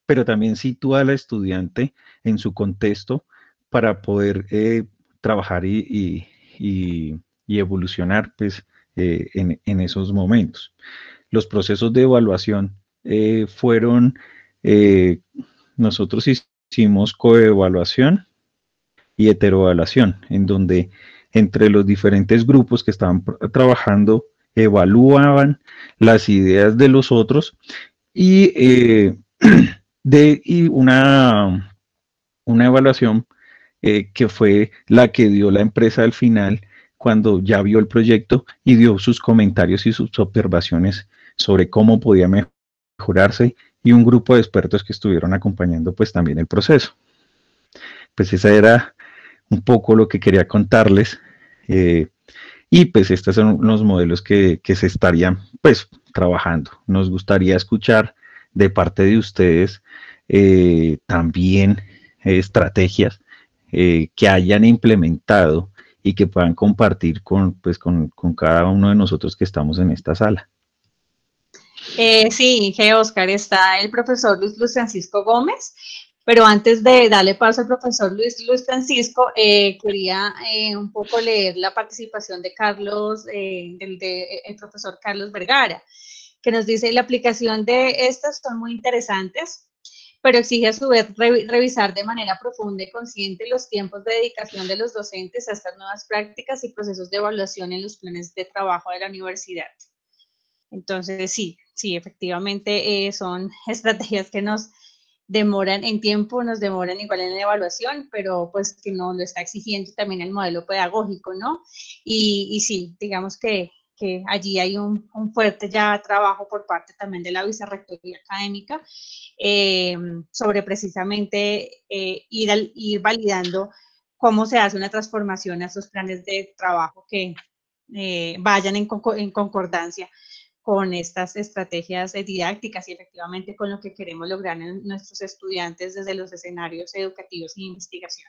pero también sitúa al estudiante en su contexto para poder eh, trabajar y, evolucionar pues, eh, en, esos momentos. Los procesos de evaluación fueron eh, nosotros hicimos coevaluación y heteroevaluación, en donde entre los diferentes grupos que estaban trabajando evaluaban las ideas de los otros y, eh, de, una, una evaluación eh, que fue la que dio la empresa al final cuando ya vio el proyecto y dio sus comentarios y sus observaciones sobre cómo podía mejorarse y un grupo de expertos que estuvieron acompañando pues también el proceso. Pues esa era un poco lo que quería contarles. Eh, y pues estos son los modelos que, se estarían pues trabajando. Nos gustaría escuchar de parte de ustedes eh, también estrategias eh, que hayan implementado y que puedan compartir con, pues, con cada uno de nosotros que estamos en esta sala. Eh, sí, que Oscar, está el profesor Luis, Francisco Gómez, pero antes de darle paso al profesor Luis, Luis Francisco, eh, quería eh, un poco leer la participación de Carlos, del profesor Carlos Vergara, que nos dice, la aplicación de estas son muy interesantes, pero exige a su vez revisar de manera profunda y consciente los tiempos de dedicación de los docentes a estas nuevas prácticas y procesos de evaluación en los planes de trabajo de la universidad. Entonces, sí, sí, efectivamente eh, son estrategias que nos demoran en tiempo, nos demoran igual en la evaluación, pero pues que no lo está exigiendo también el modelo pedagógico, ¿no? Y, sí, digamos que, allí hay un, fuerte ya trabajo por parte también de la vicerrectoría académica eh, sobre precisamente eh, ir, ir validando cómo se hace una transformación a esos planes de trabajo que vayan en concordancia con estas estrategias didácticas y efectivamente con lo que queremos lograr en nuestros estudiantes desde los escenarios educativos e investigación.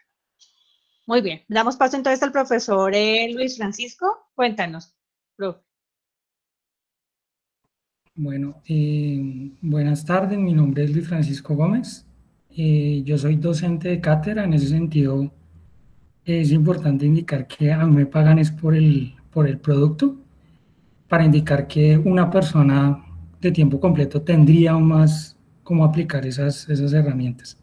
Muy bien, damos paso entonces al profesor eh, Luis Francisco. Cuéntanos, profe. Bueno, eh, buenas tardes, mi nombre es Luis Francisco Gómez. Eh, yo soy docente de cátedra, en ese sentido es importante indicar que a mí me pagan es por el, por el producto para indicar que una persona de tiempo completo tendría más cómo aplicar esas, esas herramientas.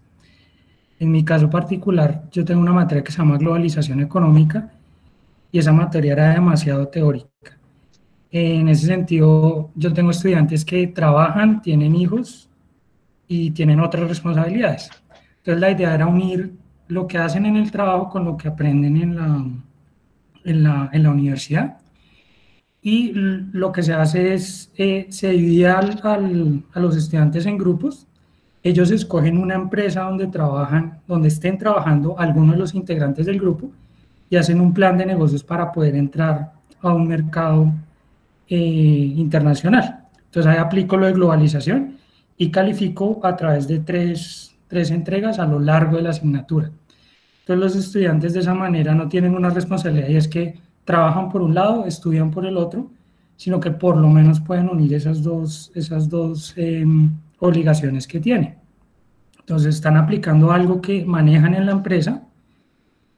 En mi caso particular, yo tengo una materia que se llama globalización económica y esa materia era demasiado teórica. En ese sentido, yo tengo estudiantes que trabajan, tienen hijos y tienen otras responsabilidades. Entonces la idea era unir lo que hacen en el trabajo con lo que aprenden en la, en la, en la universidad y lo que se hace es, eh, se divide a los estudiantes en grupos. Ellos escogen una empresa donde trabajan, donde estén trabajando algunos de los integrantes del grupo y hacen un plan de negocios para poder entrar a un mercado eh, internacional. Entonces ahí aplico lo de globalización y califico a través de tres, tres entregas a lo largo de la asignatura. Entonces los estudiantes de esa manera no tienen una responsabilidad y es que trabajan por un lado, estudian por el otro, sino que por lo menos pueden unir esas dos, esas dos em, obligaciones que tienen. Entonces están aplicando algo que manejan en la empresa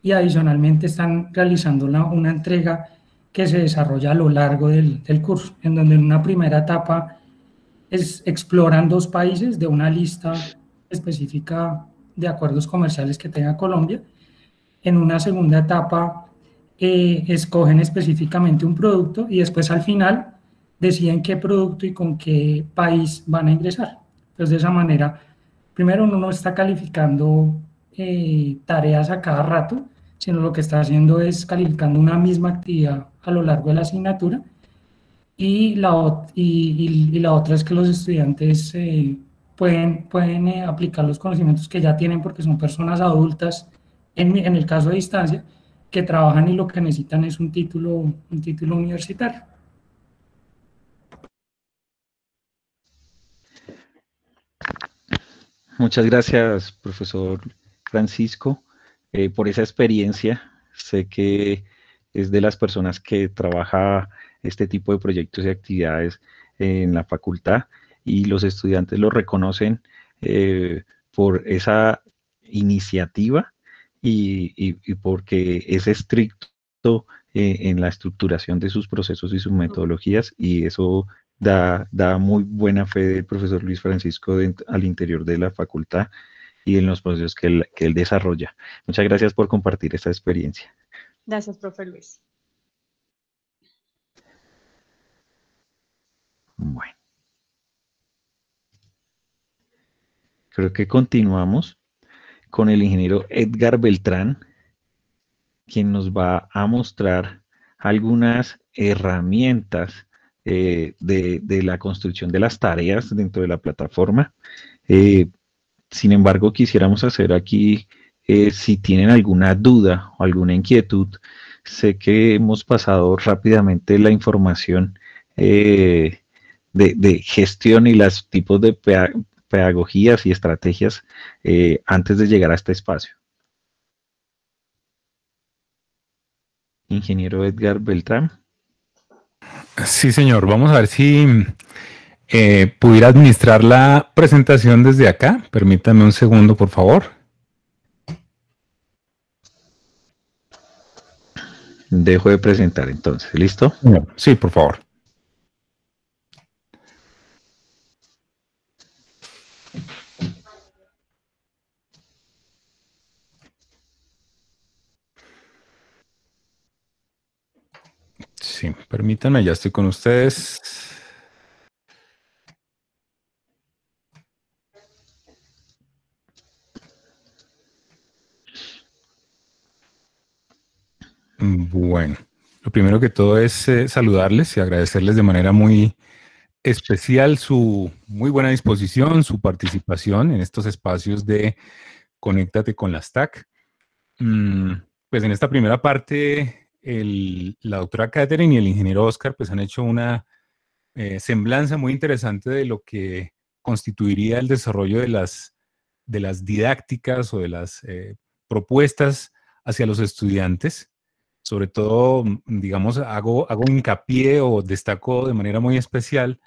y adicionalmente están realizando una, entrega que se desarrolla a lo largo del, curso, en donde en una primera etapa es, exploran dos países de una lista específica de acuerdos comerciales que tenga Colombia. En una segunda etapa eh, escogen específicamente un producto y después al final deciden qué producto y con qué país van a ingresar. Entonces, de esa manera, primero uno no está calificando eh, tareas a cada rato, sino lo que está haciendo es calificando una misma actividad a lo largo de la asignatura. Y la, y, la otra es que los estudiantes eh, pueden, pueden aplicar los conocimientos que ya tienen porque son personas adultas en, en el caso de distancia que trabajan y lo que necesitan es un título, un título universitario. Muchas gracias, profesor Francisco, eh, por esa experiencia. Sé que es de las personas que trabaja este tipo de proyectos y actividades en la facultad y los estudiantes lo reconocen eh, por esa iniciativa y, porque es estricto eh, en la estructuración de sus procesos y sus metodologías y eso da, muy buena fe del profesor Luis Francisco al interior de la facultad y en los procesos que él, que él desarrolla. Muchas gracias por compartir esta experiencia. Gracias, profe Luis. Bueno. Creo que continuamos con el ingeniero Edgar Beltrán, quien nos va a mostrar algunas herramientas eh, de, la construcción de las tareas dentro de la plataforma. Eh, sin embargo, quisiéramos hacer aquí, eh, si tienen alguna duda o alguna inquietud, sé que hemos pasado rápidamente la información de, de, gestión y los tipos de, pedagogías y estrategias eh, antes de llegar a este espacio. Ingeniero Edgar Beltrán. Sí, señor. Vamos a ver si eh, pudiera administrar la presentación desde acá. Permítame un segundo, por favor. Dejo de presentar entonces. ¿Listo? Sí, por favor. Sí, permítanme, ya estoy con ustedes. Bueno, lo primero que todo es eh, saludarles y agradecerles de manera muy especial su muy buena disposición, su participación en estos espacios de Conéctate con las TAC. Mm, pues en esta primera parte la doctora Catherine y el ingeniero Oscar pues han hecho una eh, semblanza muy interesante de lo que constituiría el desarrollo de las, de las didácticas o de las eh, propuestas hacia los estudiantes. Sobre todo, digamos, hago, hago hincapié o destaco de manera muy especial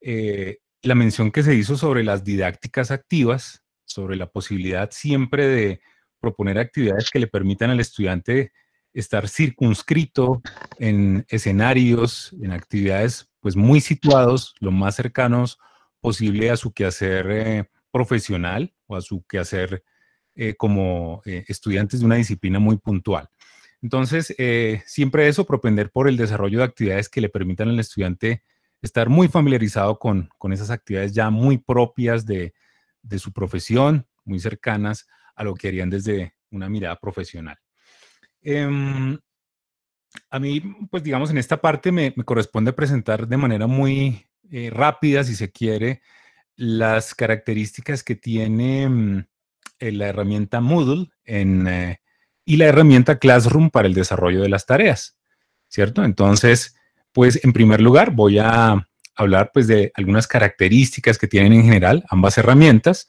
eh, la mención que se hizo sobre las didácticas activas, sobre la posibilidad siempre de proponer actividades que le permitan al estudiante estar circunscrito en escenarios, en actividades pues muy situados, lo más cercanos posible a su quehacer eh, profesional o a su quehacer eh, como eh, estudiantes de una disciplina muy puntual. Entonces, siempre eso, propender por el desarrollo de actividades que le permitan al estudiante estar muy familiarizado con, esas actividades ya muy propias de su profesión, muy cercanas a lo que harían desde una mirada profesional. Em, a mí, pues digamos, en esta parte me, corresponde presentar de manera muy eh, rápida, si se quiere, las características que tiene mm, eh, la herramienta Moodle eh, y la herramienta Classroom para el desarrollo de las tareas, ¿cierto? Entonces, pues en primer lugar voy a hablar pues de algunas características que tienen en general ambas herramientas.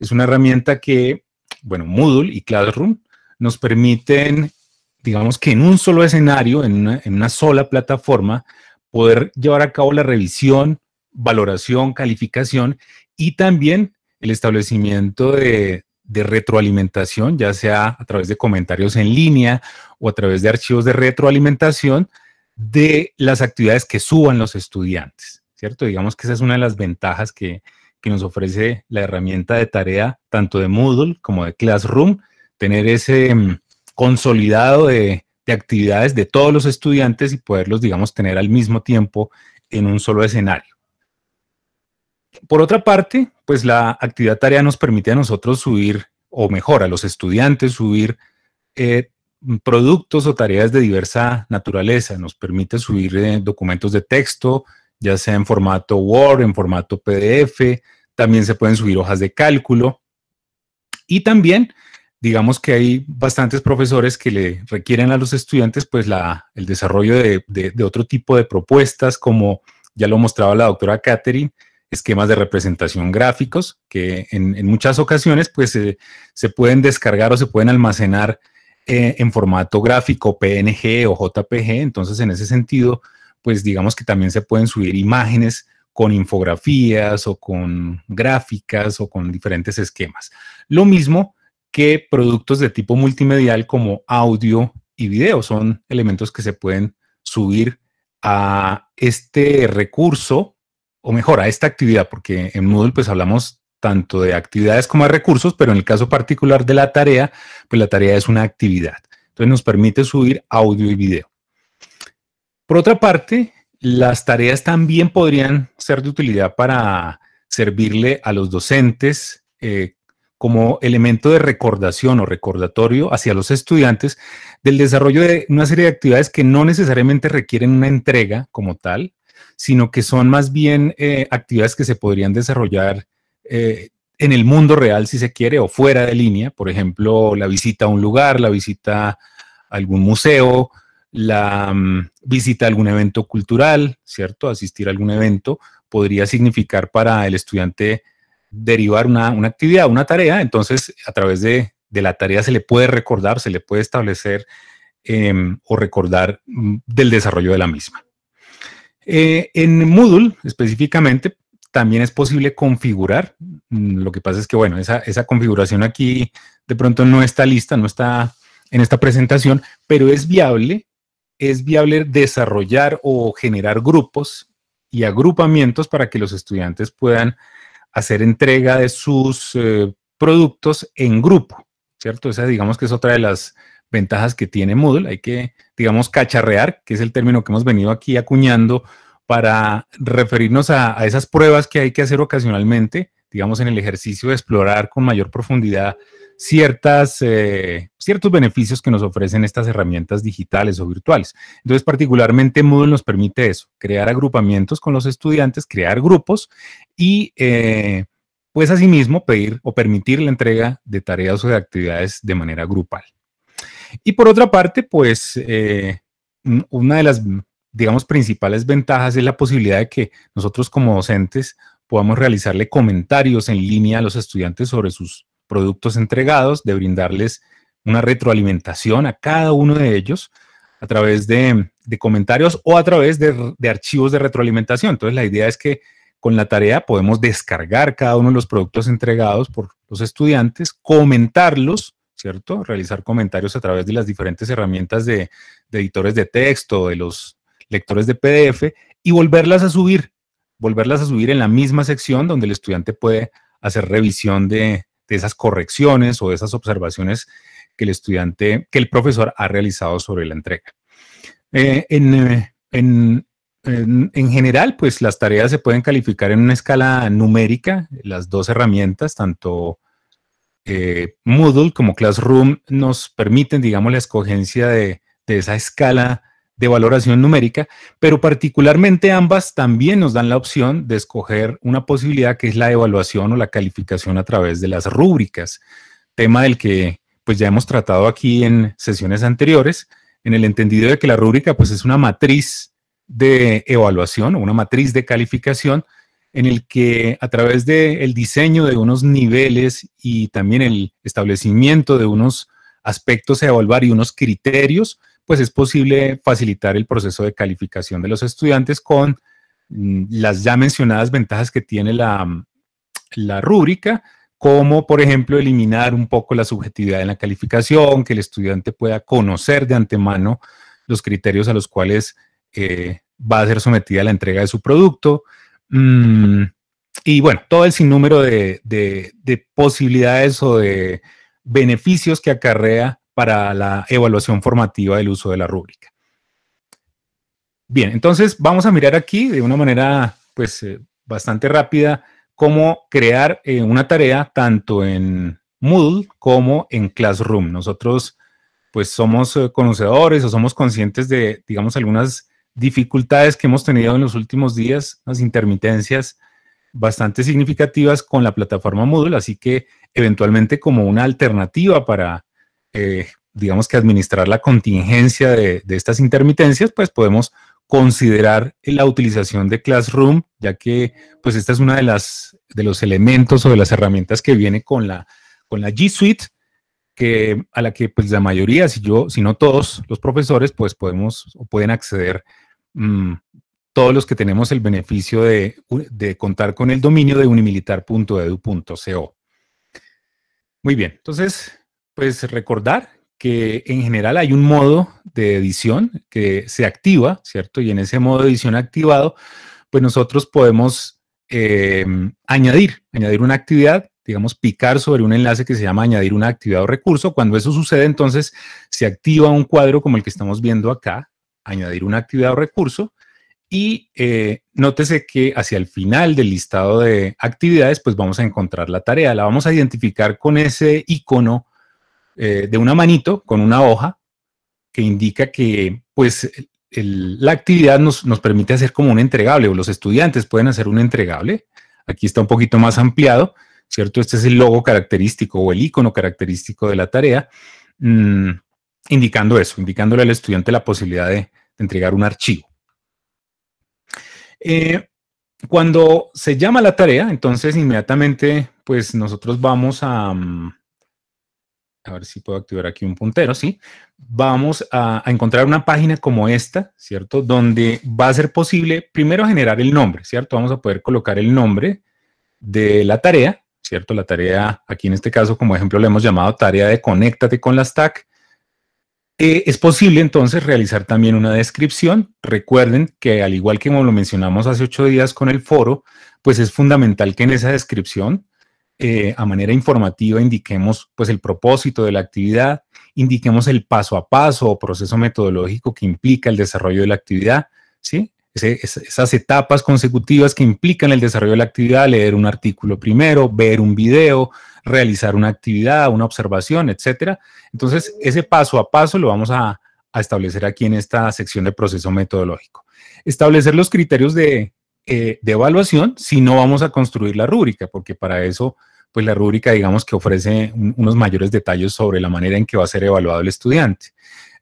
Es una herramienta que, bueno, Moodle y Classroom nos permiten digamos que en un solo escenario, en una, sola plataforma, poder llevar a cabo la revisión, valoración, calificación y también el establecimiento de, retroalimentación, ya sea a través de comentarios en línea o a través de archivos de retroalimentación de las actividades que suban los estudiantes, ¿cierto? Digamos que esa es una de las ventajas que nos ofrece la herramienta de tarea tanto de Moodle como de Classroom, tener ese, mm, consolidado de, actividades de todos los estudiantes y poderlos, digamos, tener al mismo tiempo en un solo escenario. Por otra parte, pues la actividad tarea nos permite a nosotros subir, o mejor, a los estudiantes subir eh, productos o tareas de diversa naturaleza. Nos permite subir eh, documentos de texto, ya sea en formato Word, en formato PDF, también se pueden subir hojas de cálculo. Y también digamos que hay bastantes profesores que le requieren a los estudiantes pues el desarrollo de, otro tipo de propuestas, como ya lo mostraba la doctora Catherine, esquemas de representación gráficos, que en, muchas ocasiones pues se pueden descargar o se pueden almacenar eh, en formato gráfico PNG o JPG, entonces en ese sentido pues digamos que también se pueden subir imágenes con infografías o con gráficas o con diferentes esquemas. Lo mismo que productos de tipo multimedial como audio y video son elementos que se pueden subir a este recurso o mejor a esta actividad, porque en Moodle pues hablamos tanto de actividades como de recursos, pero en el caso particular de la tarea, pues la tarea es una actividad. Entonces nos permite subir audio y video. Por otra parte, las tareas también podrían ser de utilidad para servirle a los docentes eh, como elemento de recordación o recordatorio hacia los estudiantes del desarrollo de una serie de actividades que no necesariamente requieren una entrega como tal, sino que son más bien eh, actividades que se podrían desarrollar eh, en el mundo real, si se quiere, o fuera de línea. Por ejemplo, la visita a un lugar, la visita a algún museo, la mm, visita a algún evento cultural, ¿cierto? Asistir a algún evento podría significar para el estudiante derivar una, actividad, una tarea, entonces a través de, la tarea se le puede recordar, se le puede establecer em, o recordar mm, del desarrollo de la misma. Eh, en Moodle específicamente también es posible configurar. Mm, lo que pasa es que, bueno, esa, esa configuración aquí de pronto no está lista, no está en esta presentación, pero es viable, es viable desarrollar o generar grupos y agrupamientos para que los estudiantes puedan hacer entrega de sus eh, productos en grupo, ¿cierto? Esa digamos que es otra de las ventajas que tiene Moodle. Hay que, digamos, cacharrear, que es el término que hemos venido aquí acuñando para referirnos a, a esas pruebas que hay que hacer ocasionalmente, digamos, en el ejercicio de explorar con mayor profundidad ciertas, eh, ciertos beneficios que nos ofrecen estas herramientas digitales o virtuales. Entonces, particularmente Moodle nos permite eso, crear agrupamientos con los estudiantes, crear grupos y eh, pues asimismo pedir o permitir la entrega de tareas o de actividades de manera grupal. Y por otra parte, pues eh, una de las, digamos, principales ventajas es la posibilidad de que nosotros como docentes podamos realizarle comentarios en línea a los estudiantes sobre sus productos entregados, de brindarles una retroalimentación a cada uno de ellos a través de, comentarios o a través de, archivos de retroalimentación. Entonces, la idea es que con la tarea podemos descargar cada uno de los productos entregados por los estudiantes, comentarlos, ¿cierto? Realizar comentarios a través de las diferentes herramientas de, de editores de texto, de los lectores de PDF y volverlas a subir, volverlas a subir en la misma sección donde el estudiante puede hacer revisión de, esas correcciones o esas observaciones que el estudiante, que el profesor ha realizado sobre la entrega. Eh, eh, en, general, pues las tareas se pueden calificar en una escala numérica. Las dos herramientas, tanto eh, Moodle como Classroom, nos permiten, digamos, la escogencia de, de esa escala de valoración numérica, pero particularmente ambas también nos dan la opción de escoger una posibilidad que es la evaluación o la calificación a través de las rúbricas, tema del que pues ya hemos tratado aquí en sesiones anteriores, en el entendido de que la rúbrica pues es una matriz de evaluación o una matriz de calificación en el que a través del diseño de unos niveles y también el establecimiento de unos aspectos a evaluar y unos criterios, pues es posible facilitar el proceso de calificación de los estudiantes con mm, las ya mencionadas ventajas que tiene mm, la, rúbrica, como por ejemplo eliminar un poco la subjetividad en la calificación, que el estudiante pueda conocer de antemano los criterios a los cuales eh, va a ser sometida la entrega de su producto. Mm, y bueno, todo el sinnúmero de posibilidades o de beneficios que acarrea para la evaluación formativa del uso de la rúbrica. Bien, entonces vamos a mirar aquí de una manera pues eh, bastante rápida cómo crear eh, una tarea tanto en Moodle como en Classroom. Nosotros pues somos eh, conocedores o somos conscientes de, digamos, algunas dificultades que hemos tenido en los últimos días, las intermitencias bastante significativas con la plataforma Moodle, así que eventualmente como una alternativa para eh, digamos que administrar la contingencia de, estas intermitencias, pues podemos considerar la utilización de Classroom, ya que pues esta es una de las de los elementos o de las herramientas que viene con la con la G Suite que a la que pues la mayoría, si yo, si no todos los profesores, pues podemos o pueden acceder mm, todos los que tenemos el beneficio de, de contar con el dominio de unimilitar.edu.co. Muy bien, entonces pues recordar que en general hay un modo de edición que se activa, ¿cierto? Y en ese modo de edición activado, pues nosotros podemos em, añadir, añadir una actividad, digamos, picar sobre un enlace que se llama añadir una actividad o recurso. Cuando eso sucede, entonces se activa un cuadro como el que estamos viendo acá, añadir una actividad o recurso. Y eh, nótese que hacia el final del listado de actividades, pues vamos a encontrar la tarea, la vamos a identificar con ese icono eh, de una manito con una hoja que indica que pues la actividad nos, permite hacer como un entregable o los estudiantes pueden hacer un entregable. Aquí está un poquito más ampliado, ¿cierto? Este es el logo característico o el icono característico de la tarea, mm, indicando eso, indicándole al estudiante la posibilidad de, entregar un archivo. Eh, cuando se llama la tarea, entonces inmediatamente pues nosotros vamos a... Mm, a ver si puedo activar aquí un puntero, ¿sí? Vamos a, encontrar una página como esta, ¿cierto? Donde va a ser posible primero generar el nombre, ¿cierto? Vamos a poder colocar el nombre de la tarea, ¿cierto? La tarea, aquí en este caso, como ejemplo, le hemos llamado tarea de conéctate con la stack. es posible entonces realizar también una descripción. Recuerden que al igual que como lo mencionamos hace ocho días con el foro, pues es fundamental que en esa descripción a manera informativa indiquemos pues el propósito de la actividad, indiquemos el paso a paso o proceso metodológico que implica el desarrollo de la actividad, ¿sí? esas etapas consecutivas que implican el desarrollo de la actividad, leer un artículo primero, ver un video, realizar una actividad, una observación, etcétera. Entonces, ese paso a paso lo vamos a, establecer aquí en esta sección de proceso metodológico. Establecer los criterios de, eh, de evaluación si no vamos a construir la rúbrica, porque para eso pues la rúbrica digamos que ofrece unos mayores detalles sobre la manera en que va a ser evaluado el estudiante.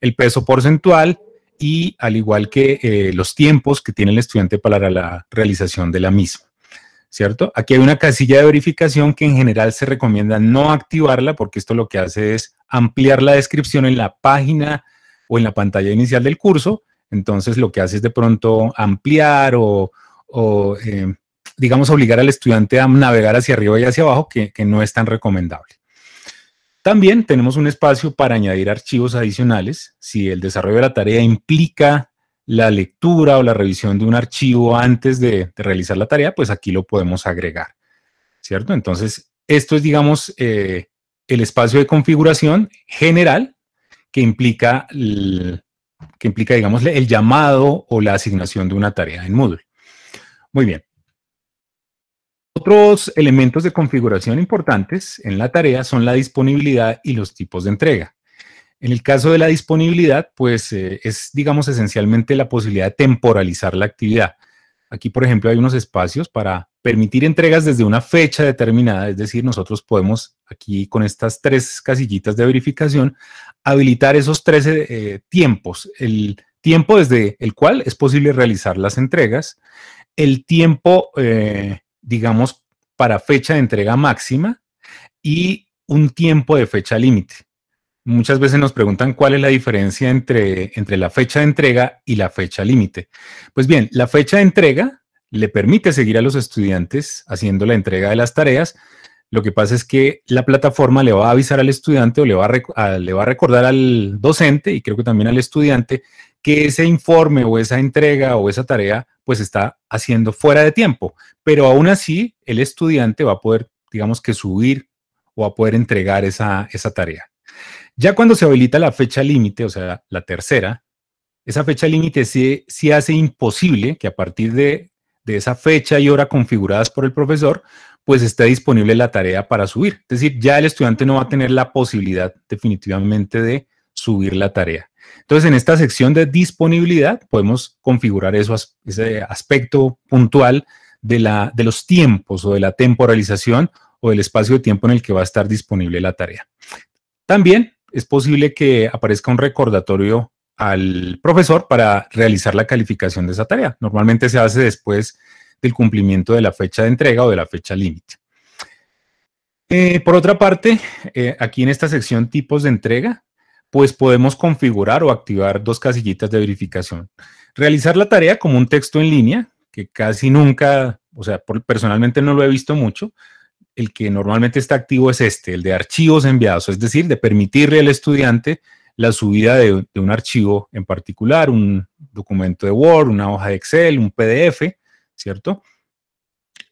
El peso porcentual y al igual que eh, los tiempos que tiene el estudiante para la realización de la misma. ¿Cierto? Aquí hay una casilla de verificación que en general se recomienda no activarla porque esto lo que hace es ampliar la descripción en la página o en la pantalla inicial del curso. Entonces lo que hace es de pronto ampliar o, eh, digamos, obligar al estudiante a navegar hacia arriba y hacia abajo, que, no es tan recomendable. También tenemos un espacio para añadir archivos adicionales. Si el desarrollo de la tarea implica la lectura o la revisión de un archivo antes de, realizar la tarea, pues aquí lo podemos agregar, ¿cierto? Entonces, esto es, digamos, eh, el espacio de configuración general que implica, que implica, digamos, el llamado o la asignación de una tarea en Moodle. Muy bien. Otros elementos de configuración importantes en la tarea son la disponibilidad y los tipos de entrega. En el caso de la disponibilidad, pues eh, es, digamos, esencialmente la posibilidad de temporalizar la actividad. Aquí, por ejemplo, hay unos espacios para permitir entregas desde una fecha determinada, es decir, nosotros podemos aquí con estas tres casillitas de verificación habilitar esos tres eh, tiempos. El tiempo desde el cual es posible realizar las entregas, el tiempo eh, digamos, para fecha de entrega máxima y un tiempo de fecha límite. Muchas veces nos preguntan cuál es la diferencia entre, entre la fecha de entrega y la fecha límite. Pues bien, la fecha de entrega le permite seguir a los estudiantes haciendo la entrega de las tareas. Lo que pasa es que la plataforma le va a avisar al estudiante o le va le va a recordar al docente y creo que también al estudiante que ese informe o esa entrega o esa tarea pues está haciendo fuera de tiempo, pero aún así el estudiante va a poder, digamos que subir o a poder entregar esa, esa tarea. Ya cuando se habilita la fecha límite, o sea, la tercera, esa fecha límite sí, hace imposible que a partir de, de esa fecha y hora configuradas por el profesor, pues esté disponible la tarea para subir. Es decir, ya el estudiante no va a tener la posibilidad definitivamente de subir la tarea. Entonces, en esta sección de disponibilidad podemos configurar eso, ese aspecto puntual de, la, de los tiempos o de la temporalización o del espacio de tiempo en el que va a estar disponible la tarea. También es posible que aparezca un recordatorio al profesor para realizar la calificación de esa tarea. Normalmente se hace después del cumplimiento de la fecha de entrega o de la fecha límite. Eh, por otra parte, eh, aquí en esta sección tipos de entrega, pues podemos configurar o activar dos casillitas de verificación. Realizar la tarea como un texto en línea, que casi nunca, o sea, personalmente no lo he visto mucho. El que normalmente está activo es este, el de archivos enviados, es decir, de permitirle al estudiante la subida de, un archivo en particular, un documento de Word, una hoja de Excel, un PDF, ¿cierto?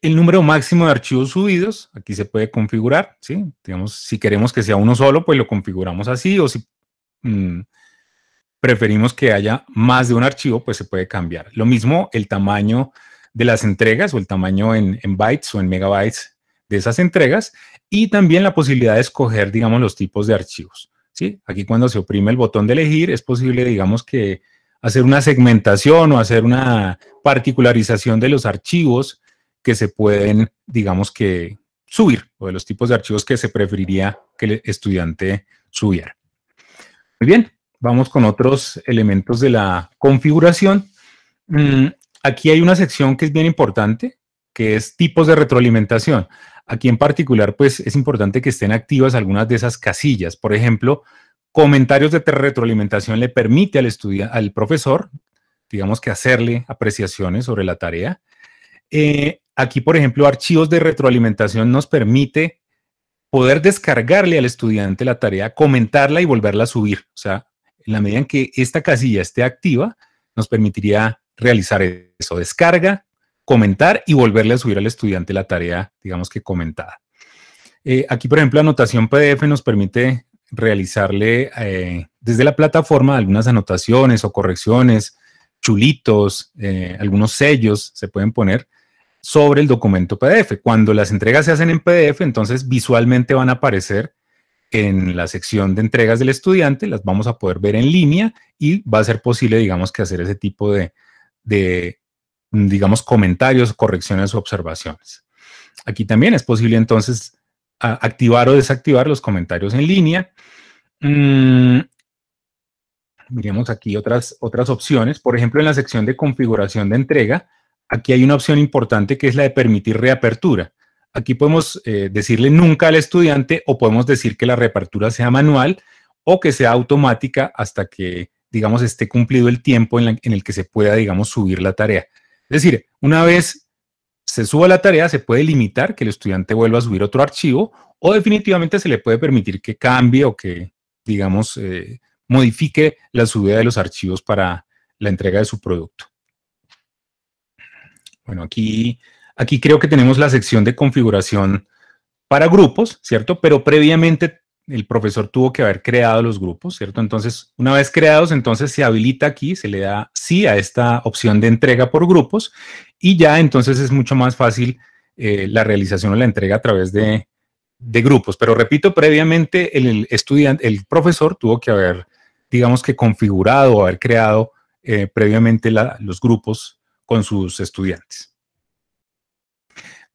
el número máximo de archivos subidos, aquí se puede configurar, ¿sí? si queremos que sea uno solo, pues lo configuramos así, o si Mm. preferimos que haya más de un archivo, pues se puede cambiar. Lo mismo el tamaño de las entregas o el tamaño en, bytes o en megabytes de esas entregas y también la posibilidad de escoger, digamos, los tipos de archivos. ¿sí? Aquí cuando se oprime el botón de elegir es posible, digamos, que hacer una segmentación o hacer una particularización de los archivos que se pueden, digamos, que subir o de los tipos de archivos que se preferiría que el estudiante subiera. Muy bien, vamos con otros elementos de la configuración. Mm, aquí hay una sección que es bien importante, que es tipos de retroalimentación. Aquí en particular, pues es importante que estén activas algunas de esas casillas. Por ejemplo, comentarios de retroalimentación le permite al, al profesor, digamos que hacerle apreciaciones sobre la tarea. Eh, aquí, por ejemplo, archivos de retroalimentación nos permite poder descargarle al estudiante la tarea, comentarla y volverla a subir. O sea, en la medida en que esta casilla esté activa, nos permitiría realizar eso, descarga, comentar y volverle a subir al estudiante la tarea, digamos que comentada. Eh, aquí, por ejemplo, anotación PDF nos permite realizarle eh, desde la plataforma algunas anotaciones o correcciones, chulitos, eh, algunos sellos se pueden poner sobre el documento PDF. Cuando las entregas se hacen en PDF, entonces visualmente van a aparecer en la sección de entregas del estudiante, las vamos a poder ver en línea y va a ser posible, digamos, que hacer ese tipo de, digamos, comentarios, correcciones o observaciones. Aquí también es posible entonces activar o desactivar los comentarios en línea. Mm, miremos aquí otras, otras opciones. Por ejemplo, en la sección de configuración de entrega, aquí hay una opción importante que es la de permitir reapertura. Aquí podemos eh, decirle nunca al estudiante o podemos decir que la reapertura sea manual o que sea automática hasta que, digamos, esté cumplido el tiempo en, el que se pueda, digamos, subir la tarea. Es decir, una vez se suba la tarea, se puede limitar que el estudiante vuelva a subir otro archivo o definitivamente se le puede permitir que cambie o que, digamos, eh, modifique la subida de los archivos para la entrega de su producto. Bueno, aquí, aquí creo que tenemos la sección de configuración para grupos, ¿cierto? Pero previamente el profesor tuvo que haber creado los grupos, ¿cierto? Entonces, una vez creados, entonces se habilita aquí, se le da sí a esta opción de entrega por grupos y ya entonces es mucho más fácil eh, la realización o la entrega a través de, de grupos. Pero repito, previamente el, estudiante, el profesor tuvo que haber, digamos que configurado o haber creado eh, previamente los grupos con sus estudiantes.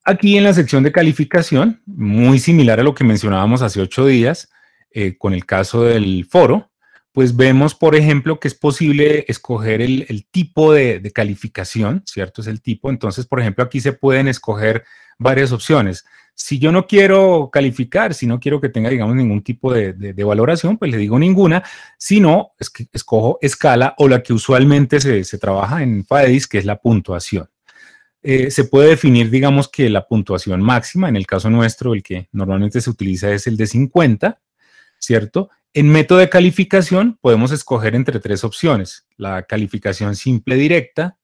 Aquí en la sección de calificación, muy similar a lo que mencionábamos hace ocho días eh, con el caso del foro, pues vemos, por ejemplo, que es posible escoger el, tipo de, calificación, ¿cierto? Es el tipo. Entonces, por ejemplo, aquí se pueden escoger varias opciones. Si yo no quiero calificar, si no quiero que tenga, digamos, ningún tipo de, valoración, pues le digo ninguna. Si no, es que escojo escala o la que usualmente se, trabaja en padis que es la puntuación. Eh, se puede definir, digamos, que la puntuación máxima, en el caso nuestro, el que normalmente se utiliza es el de 50, ¿cierto? En método de calificación podemos escoger entre tres opciones, la calificación simple directa,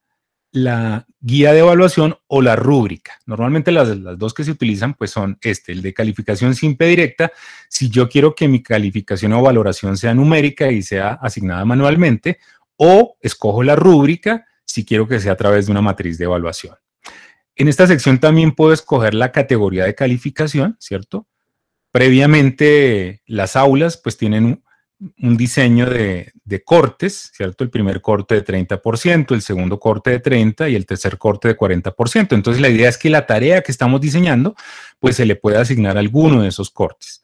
la guía de evaluación o la rúbrica. Normalmente las, dos que se utilizan pues son este, el de calificación simple directa, si yo quiero que mi calificación o valoración sea numérica y sea asignada manualmente, o escojo la rúbrica si quiero que sea a través de una matriz de evaluación. En esta sección también puedo escoger la categoría de calificación, ¿cierto? Previamente las aulas pues tienen un un diseño de, cortes, ¿cierto? El primer corte de 30%, el segundo corte de 30% y el tercer corte de 40%. Entonces la idea es que la tarea que estamos diseñando, pues se le pueda asignar alguno de esos cortes.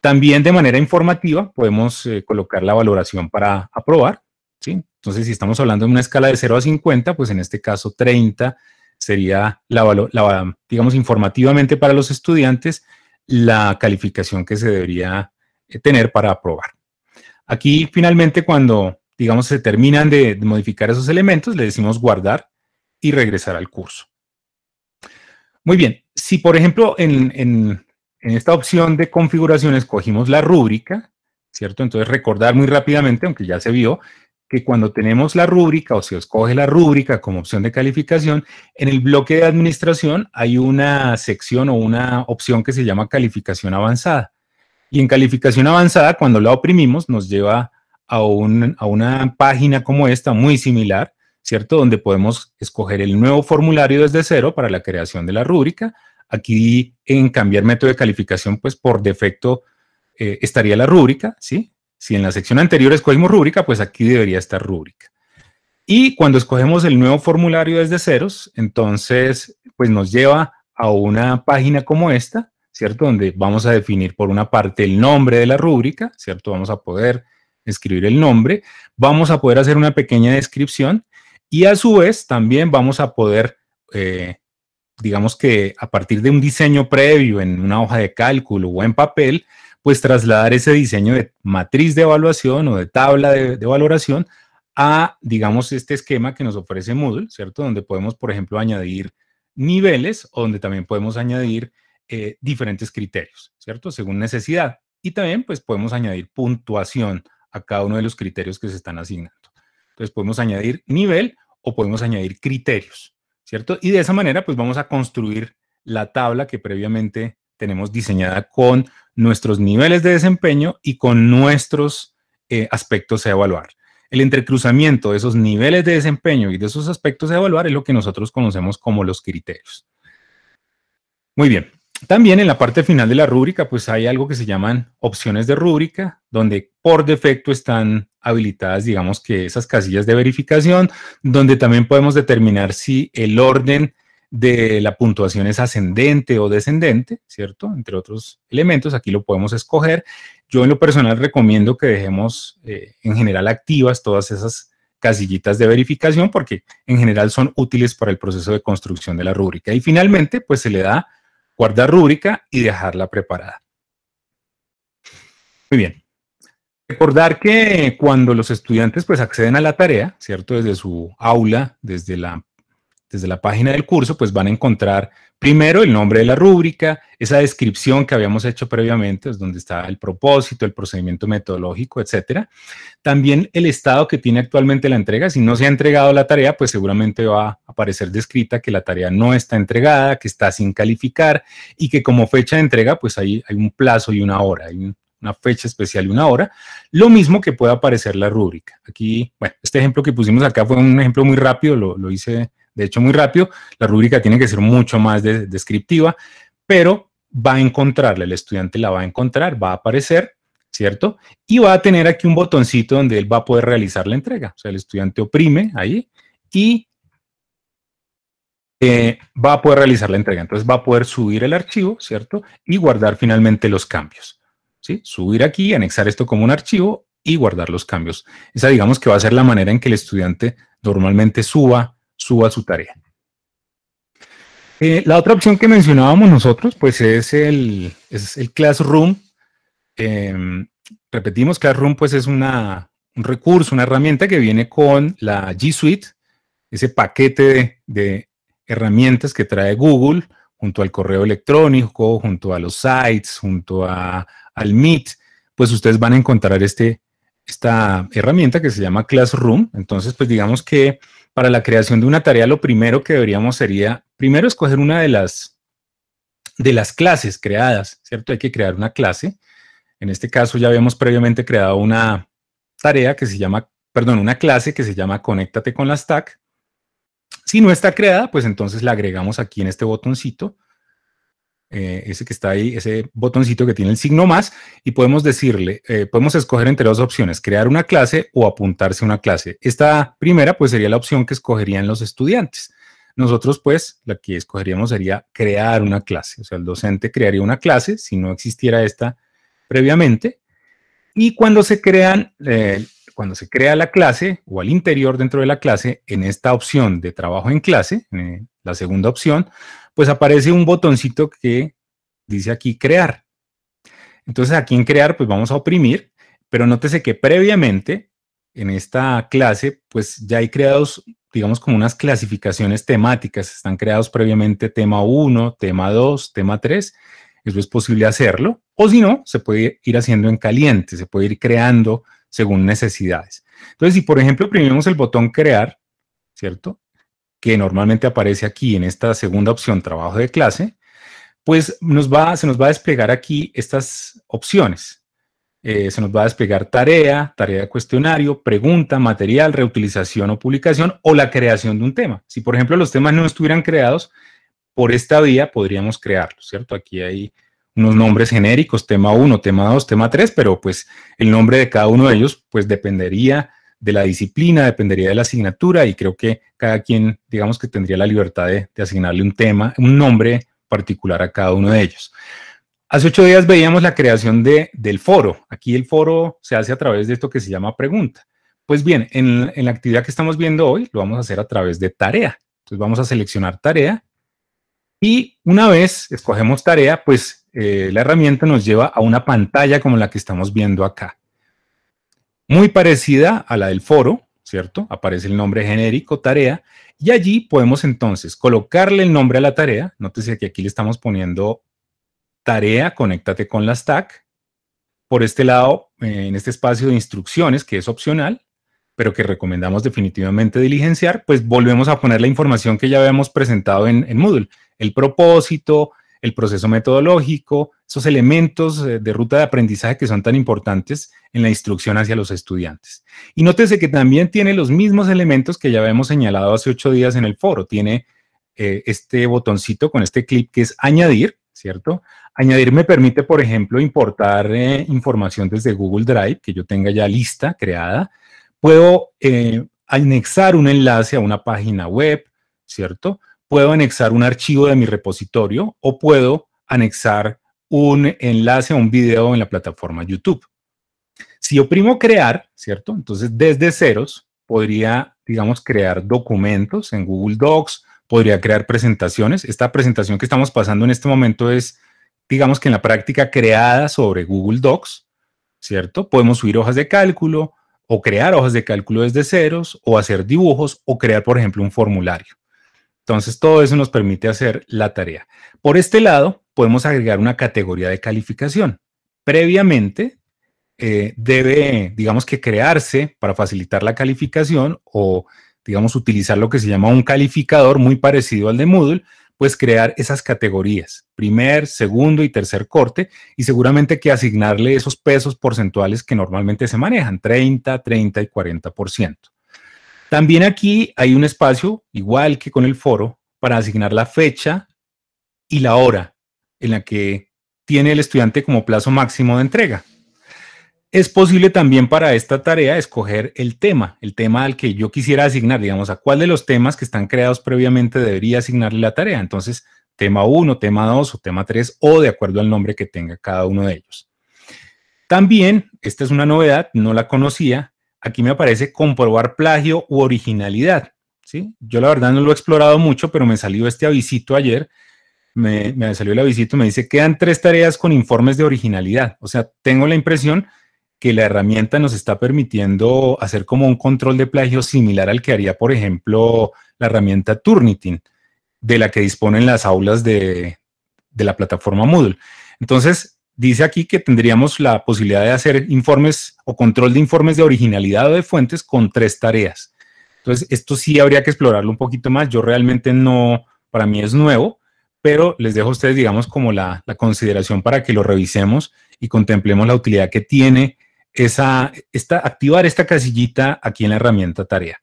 También de manera informativa podemos eh, colocar la valoración para aprobar, ¿sí? Entonces si estamos hablando de una escala de 0 a 50, pues en este caso 30 sería la, la digamos, informativamente para los estudiantes la calificación que se debería eh, tener para aprobar. Aquí finalmente cuando, digamos, se terminan de, modificar esos elementos, le decimos guardar y regresar al curso. Muy bien, si por ejemplo en, esta opción de configuración escogimos la rúbrica, ¿cierto? Entonces recordar muy rápidamente, aunque ya se vio, que cuando tenemos la rúbrica o se escoge la rúbrica como opción de calificación, en el bloque de administración hay una sección o una opción que se llama calificación avanzada. Y en calificación avanzada, cuando la oprimimos, nos lleva a, a una página como esta, muy similar, ¿cierto? Donde podemos escoger el nuevo formulario desde cero para la creación de la rúbrica. Aquí en cambiar método de calificación, pues por defecto eh, estaría la rúbrica, ¿sí? Si en la sección anterior escogimos rúbrica, pues aquí debería estar rúbrica. Y cuando escogemos el nuevo formulario desde ceros, entonces, pues nos lleva a una página como esta, ¿cierto? Donde vamos a definir por una parte el nombre de la rúbrica, ¿cierto? Vamos a poder escribir el nombre, vamos a poder hacer una pequeña descripción y a su vez también vamos a poder, eh, digamos que a partir de un diseño previo en una hoja de cálculo o en papel, pues trasladar ese diseño de matriz de evaluación o de tabla de, de valoración a, digamos, este esquema que nos ofrece Moodle, ¿cierto? Donde podemos, por ejemplo, añadir niveles, o donde también podemos añadir eh, diferentes criterios, ¿cierto? Según necesidad. Y también, pues, podemos añadir puntuación a cada uno de los criterios que se están asignando. Entonces, podemos añadir nivel o podemos añadir criterios, ¿cierto? Y de esa manera, pues, vamos a construir la tabla que previamente tenemos diseñada con nuestros niveles de desempeño y con nuestros eh, aspectos a evaluar. El entrecruzamiento de esos niveles de desempeño y de esos aspectos a evaluar es lo que nosotros conocemos como los criterios. Muy bien, también en la parte final de la rúbrica, pues hay algo que se llaman opciones de rúbrica, donde por defecto están habilitadas, digamos que esas casillas de verificación, donde también podemos determinar si el orden de la puntuación es ascendente o descendente, ¿cierto? Entre otros elementos, aquí lo podemos escoger. Yo en lo personal recomiendo que dejemos eh, en general activas todas esas casillitas de verificación porque en general son útiles para el proceso de construcción de la rúbrica. Y finalmente, pues se le da guardar rúbrica y dejarla preparada. Muy bien. Recordar que cuando los estudiantes pues acceden a la tarea, ¿cierto? Desde su aula, desde la desde la página del curso, pues van a encontrar primero el nombre de la rúbrica, esa descripción que habíamos hecho previamente, es donde está el propósito, el procedimiento metodológico, etcétera. También el estado que tiene actualmente la entrega. Si no se ha entregado la tarea, pues seguramente va a aparecer descrita que la tarea no está entregada, que está sin calificar y que como fecha de entrega, pues ahí hay un plazo y una hora, hay una fecha especial y una hora, lo mismo que puede aparecer la rúbrica. Aquí, bueno, este ejemplo que pusimos acá fue un ejemplo muy rápido, lo hice de hecho muy rápido, la rúbrica tiene que ser mucho más descriptiva, pero va a encontrarla, el estudiante la va a encontrar, va a aparecer, ¿cierto? Y va a tener aquí un botoncito donde él va a poder realizar la entrega. O sea, el estudiante oprime ahí y eh, va a poder realizar la entrega. Entonces va a poder subir el archivo, ¿cierto? Y guardar finalmente los cambios. ¿sí? Subir aquí, anexar esto como un archivo y guardar los cambios. Esa digamos que va a ser la manera en que el estudiante normalmente suba suba su tarea. Eh, la otra opción que mencionábamos nosotros, pues es el, el Classroom. Em, repetimos, Classroom pues es una, un recurso, una herramienta que viene con la G Suite, ese paquete de, herramientas que trae Google junto al correo electrónico, junto a los sites, junto a, al Meet, pues ustedes van a encontrar este, esta herramienta que se llama Classroom. Entonces, pues digamos que para la creación de una tarea, lo primero que deberíamos sería, primero, escoger una de las, de las clases creadas, ¿cierto? Hay que crear una clase. En este caso ya habíamos previamente creado una tarea que se llama, perdón, una clase que se llama Conéctate con la Stack. Si no está creada, pues entonces la agregamos aquí en este botoncito eh, ese que está ahí, ese botoncito que tiene el signo más, y podemos decirle, eh, podemos escoger entre dos opciones, crear una clase o apuntarse a una clase. Esta primera, pues, sería la opción que escogerían los estudiantes. Nosotros, pues, la que escogeríamos sería crear una clase. O sea, el docente crearía una clase si no existiera esta previamente. Y cuando se crean, eh, cuando se crea la clase o al interior dentro de la clase, en esta opción de trabajo en clase, la segunda opción, pues aparece un botoncito que dice aquí crear. Entonces aquí en crear, pues vamos a oprimir, pero nótese que previamente en esta clase, pues ya hay creados, digamos, como unas clasificaciones temáticas. Están creados previamente tema 1, tema 2, tema 3. Eso es posible hacerlo. O si no, se puede ir haciendo en caliente, se puede ir creando según necesidades. Entonces, si por ejemplo oprimimos el botón crear, ¿cierto? que normalmente aparece aquí en esta segunda opción, trabajo de clase, pues nos va, se nos va a desplegar aquí estas opciones. Eh, se nos va a desplegar tarea, tarea de cuestionario, pregunta, material, reutilización o publicación o la creación de un tema. Si, por ejemplo, los temas no estuvieran creados, por esta vía podríamos crearlos, ¿cierto? Aquí hay unos nombres genéricos, tema 1, tema 2, tema 3, pero pues el nombre de cada uno de ellos pues dependería de la disciplina, dependería de la asignatura y creo que cada quien, digamos que tendría la libertad de, asignarle un tema, un nombre particular a cada uno de ellos. Hace ocho días veíamos la creación de, del foro. Aquí el foro se hace a través de esto que se llama pregunta. Pues bien, en, la actividad que estamos viendo hoy lo vamos a hacer a través de tarea. Entonces vamos a seleccionar tarea y una vez escogemos tarea, pues eh, la herramienta nos lleva a una pantalla como la que estamos viendo acá muy parecida a la del foro, ¿cierto? Aparece el nombre genérico, tarea, y allí podemos entonces colocarle el nombre a la tarea. Nótese que aquí le estamos poniendo tarea, conéctate con la stack. Por este lado, eh, en este espacio de instrucciones, que es opcional, pero que recomendamos definitivamente diligenciar, pues volvemos a poner la información que ya habíamos presentado en, en Moodle. El propósito, el proceso metodológico, esos elementos eh, de ruta de aprendizaje que son tan importantes en la instrucción hacia los estudiantes. Y nótese que también tiene los mismos elementos que ya habíamos señalado hace ocho días en el foro. Tiene eh, este botoncito con este clip que es añadir, ¿cierto? Añadir me permite, por ejemplo, importar eh, información desde Google Drive que yo tenga ya lista, creada. Puedo anexar un enlace a una página web, ¿cierto? puedo anexar un archivo de mi repositorio o puedo anexar un enlace a un video en la plataforma YouTube. Si oprimo crear, ¿cierto? Entonces desde ceros podría, digamos, crear documentos en Google Docs, podría crear presentaciones. Esta presentación que estamos pasando en este momento es, digamos que en la práctica creada sobre Google Docs, ¿cierto? Podemos subir hojas de cálculo o crear hojas de cálculo desde ceros o hacer dibujos o crear, por ejemplo, un formulario. Entonces, todo eso nos permite hacer la tarea. Por este lado, podemos agregar una categoría de calificación. Previamente, eh, debe, digamos que crearse para facilitar la calificación o, digamos, utilizar lo que se llama un calificador muy parecido al de Moodle, pues crear esas categorías, primer, segundo y tercer corte, y seguramente que asignarle esos pesos porcentuales que normalmente se manejan, 30, 30 y 40%. También aquí hay un espacio, igual que con el foro, para asignar la fecha y la hora en la que tiene el estudiante como plazo máximo de entrega. Es posible también para esta tarea escoger el tema, el tema al que yo quisiera asignar, digamos, a cuál de los temas que están creados previamente debería asignarle la tarea. Entonces, tema 1, tema 2 o tema 3 o de acuerdo al nombre que tenga cada uno de ellos. También, esta es una novedad, no la conocía, Aquí me aparece comprobar plagio u originalidad. ¿sí? Yo la verdad no lo he explorado mucho, pero me salió este avisito ayer. Me, salió el avisito, me dice, quedan tres tareas con informes de originalidad. O sea, tengo la impresión que la herramienta nos está permitiendo hacer como un control de plagio similar al que haría, por ejemplo, la herramienta Turnitin, de la que disponen las aulas de, de la plataforma Moodle. Entonces, dice aquí que tendríamos la posibilidad de hacer informes o control de informes de originalidad o de fuentes con tres tareas. Entonces, esto sí habría que explorarlo un poquito más. Yo realmente no, para mí es nuevo, pero les dejo a ustedes, digamos, como la, consideración para que lo revisemos y contemplemos la utilidad que tiene esa, activar esta casillita aquí en la herramienta tarea.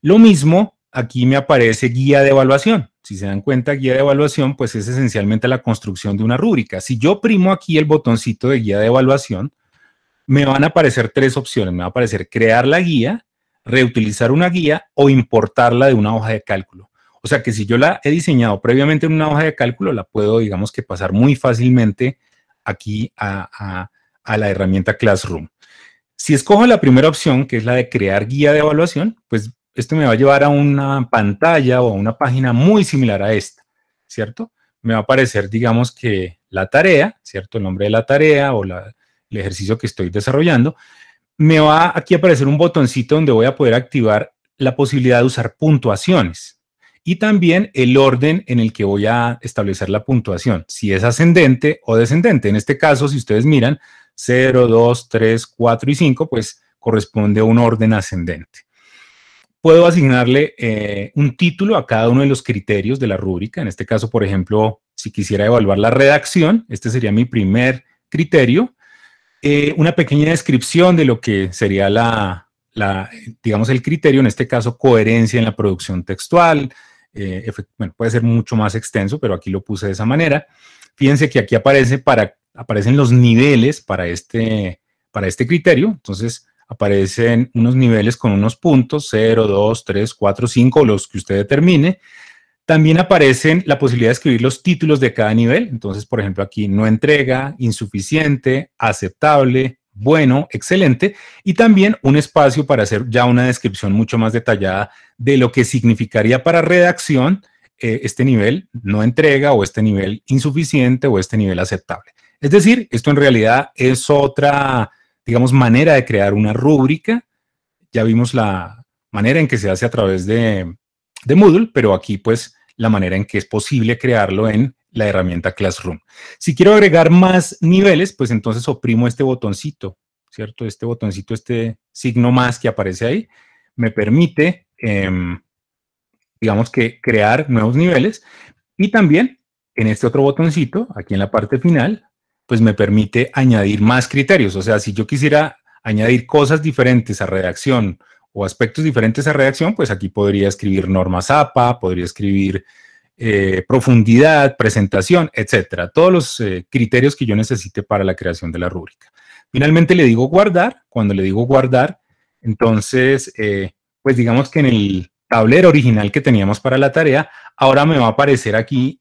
Lo mismo, aquí me aparece guía de evaluación si se dan cuenta, guía de evaluación, pues es esencialmente la construcción de una rúbrica. Si yo primo aquí el botoncito de guía de evaluación, me van a aparecer tres opciones. Me va a aparecer crear la guía, reutilizar una guía o importarla de una hoja de cálculo. O sea que si yo la he diseñado previamente en una hoja de cálculo, la puedo, digamos que pasar muy fácilmente aquí a, a la herramienta Classroom. Si escojo la primera opción, que es la de crear guía de evaluación, pues esto me va a llevar a una pantalla o a una página muy similar a esta, ¿cierto? Me va a aparecer, digamos que la tarea, ¿cierto? El nombre de la tarea o el ejercicio que estoy desarrollando. Me va aquí a aparecer un botoncito donde voy a poder activar la posibilidad de usar puntuaciones y también el orden en el que voy a establecer la puntuación, si es ascendente o descendente. En este caso, si ustedes miran, 0, 2, 3, 4 y 5, pues corresponde a un orden ascendente puedo asignarle eh, un título a cada uno de los criterios de la rúbrica. En este caso, por ejemplo, si quisiera evaluar la redacción, este sería mi primer criterio. Eh, una pequeña descripción de lo que sería la, digamos, el criterio, en este caso, coherencia en la producción textual. Eh, bueno, puede ser mucho más extenso, pero aquí lo puse de esa manera. Fíjense que aquí aparece para, aparecen los niveles para este, para este criterio. Entonces, aparecen unos niveles con unos puntos, 0, 2, 3, 4, 5, los que usted determine. También aparecen la posibilidad de escribir los títulos de cada nivel. Entonces, por ejemplo, aquí no entrega, insuficiente, aceptable, bueno, excelente. Y también un espacio para hacer ya una descripción mucho más detallada de lo que significaría para redacción eh, este nivel no entrega o este nivel insuficiente o este nivel aceptable. Es decir, esto en realidad es otra digamos, manera de crear una rúbrica. Ya vimos la manera en que se hace a través de, de Moodle, pero aquí pues la manera en que es posible crearlo en la herramienta Classroom. Si quiero agregar más niveles, pues entonces oprimo este botoncito, ¿cierto? Este botoncito, este signo más que aparece ahí, me permite, em, digamos que crear nuevos niveles. Y también en este otro botoncito, aquí en la parte final, pues me permite añadir más criterios. O sea, si yo quisiera añadir cosas diferentes a redacción o aspectos diferentes a redacción, pues aquí podría escribir normas APA, podría escribir eh, profundidad, presentación, etcétera. Todos los eh, criterios que yo necesite para la creación de la rúbrica. Finalmente le digo guardar. Cuando le digo guardar, entonces, eh, pues digamos que en el tablero original que teníamos para la tarea, ahora me va a aparecer aquí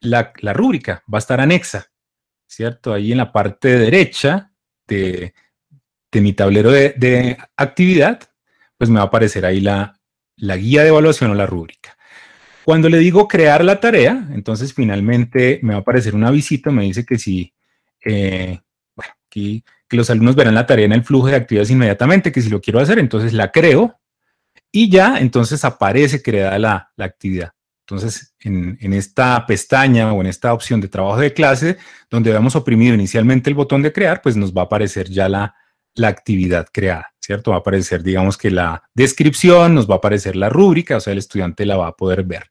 la rúbrica, va a estar anexa. ¿cierto? Ahí en la parte derecha de, de mi tablero de, actividad, pues me va a aparecer ahí la, guía de evaluación o la rúbrica. Cuando le digo crear la tarea, entonces finalmente me va a aparecer una visita, me dice que si, eh, bueno, que los alumnos verán la tarea en el flujo de actividades inmediatamente, que si lo quiero hacer, entonces la creo y ya entonces aparece creada la actividad. Entonces, en, esta pestaña o en esta opción de trabajo de clase, donde habíamos oprimido inicialmente el botón de crear, pues nos va a aparecer ya la, actividad creada, ¿cierto? Va a aparecer, digamos que la descripción, nos va a aparecer la rúbrica, o sea, el estudiante la va a poder ver.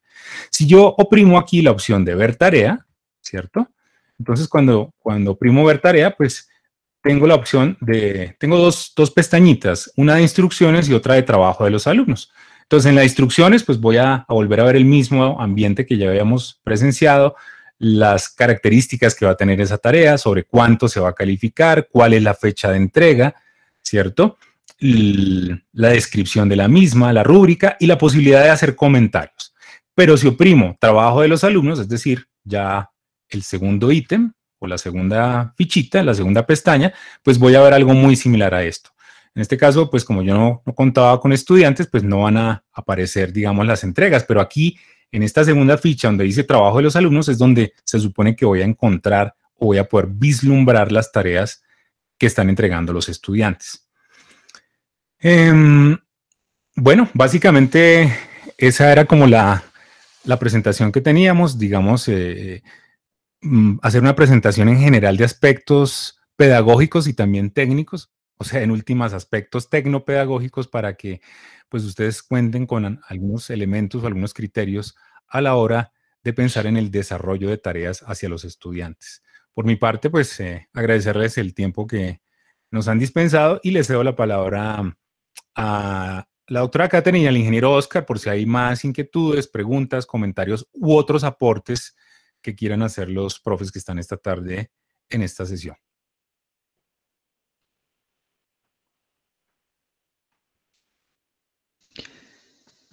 Si yo oprimo aquí la opción de ver tarea, ¿cierto? Entonces, cuando, oprimo ver tarea, pues tengo la opción de, tengo dos, dos pestañitas, una de instrucciones y otra de trabajo de los alumnos. Entonces, en las instrucciones, pues voy a, volver a ver el mismo ambiente que ya habíamos presenciado, las características que va a tener esa tarea, sobre cuánto se va a calificar, cuál es la fecha de entrega, ¿cierto? la descripción de la misma, la rúbrica y la posibilidad de hacer comentarios. Pero si oprimo trabajo de los alumnos, es decir, ya el segundo ítem o la segunda fichita, la segunda pestaña, pues voy a ver algo muy similar a esto. En este caso, pues como yo no, contaba con estudiantes, pues no van a aparecer, digamos, las entregas, pero aquí en esta segunda ficha donde dice trabajo de los alumnos es donde se supone que voy a encontrar o voy a poder vislumbrar las tareas que están entregando los estudiantes. Em, bueno, básicamente esa era como la, presentación que teníamos, digamos, eh, mm, hacer una presentación en general de aspectos pedagógicos y también técnicos o sea, en últimas aspectos tecnopedagógicos para que pues ustedes cuenten con algunos elementos o algunos criterios a la hora de pensar en el desarrollo de tareas hacia los estudiantes. Por mi parte, pues eh, agradecerles el tiempo que nos han dispensado y les cedo la palabra a la doctora Katherine y al ingeniero Oscar por si hay más inquietudes, preguntas, comentarios u otros aportes que quieran hacer los profes que están esta tarde en esta sesión.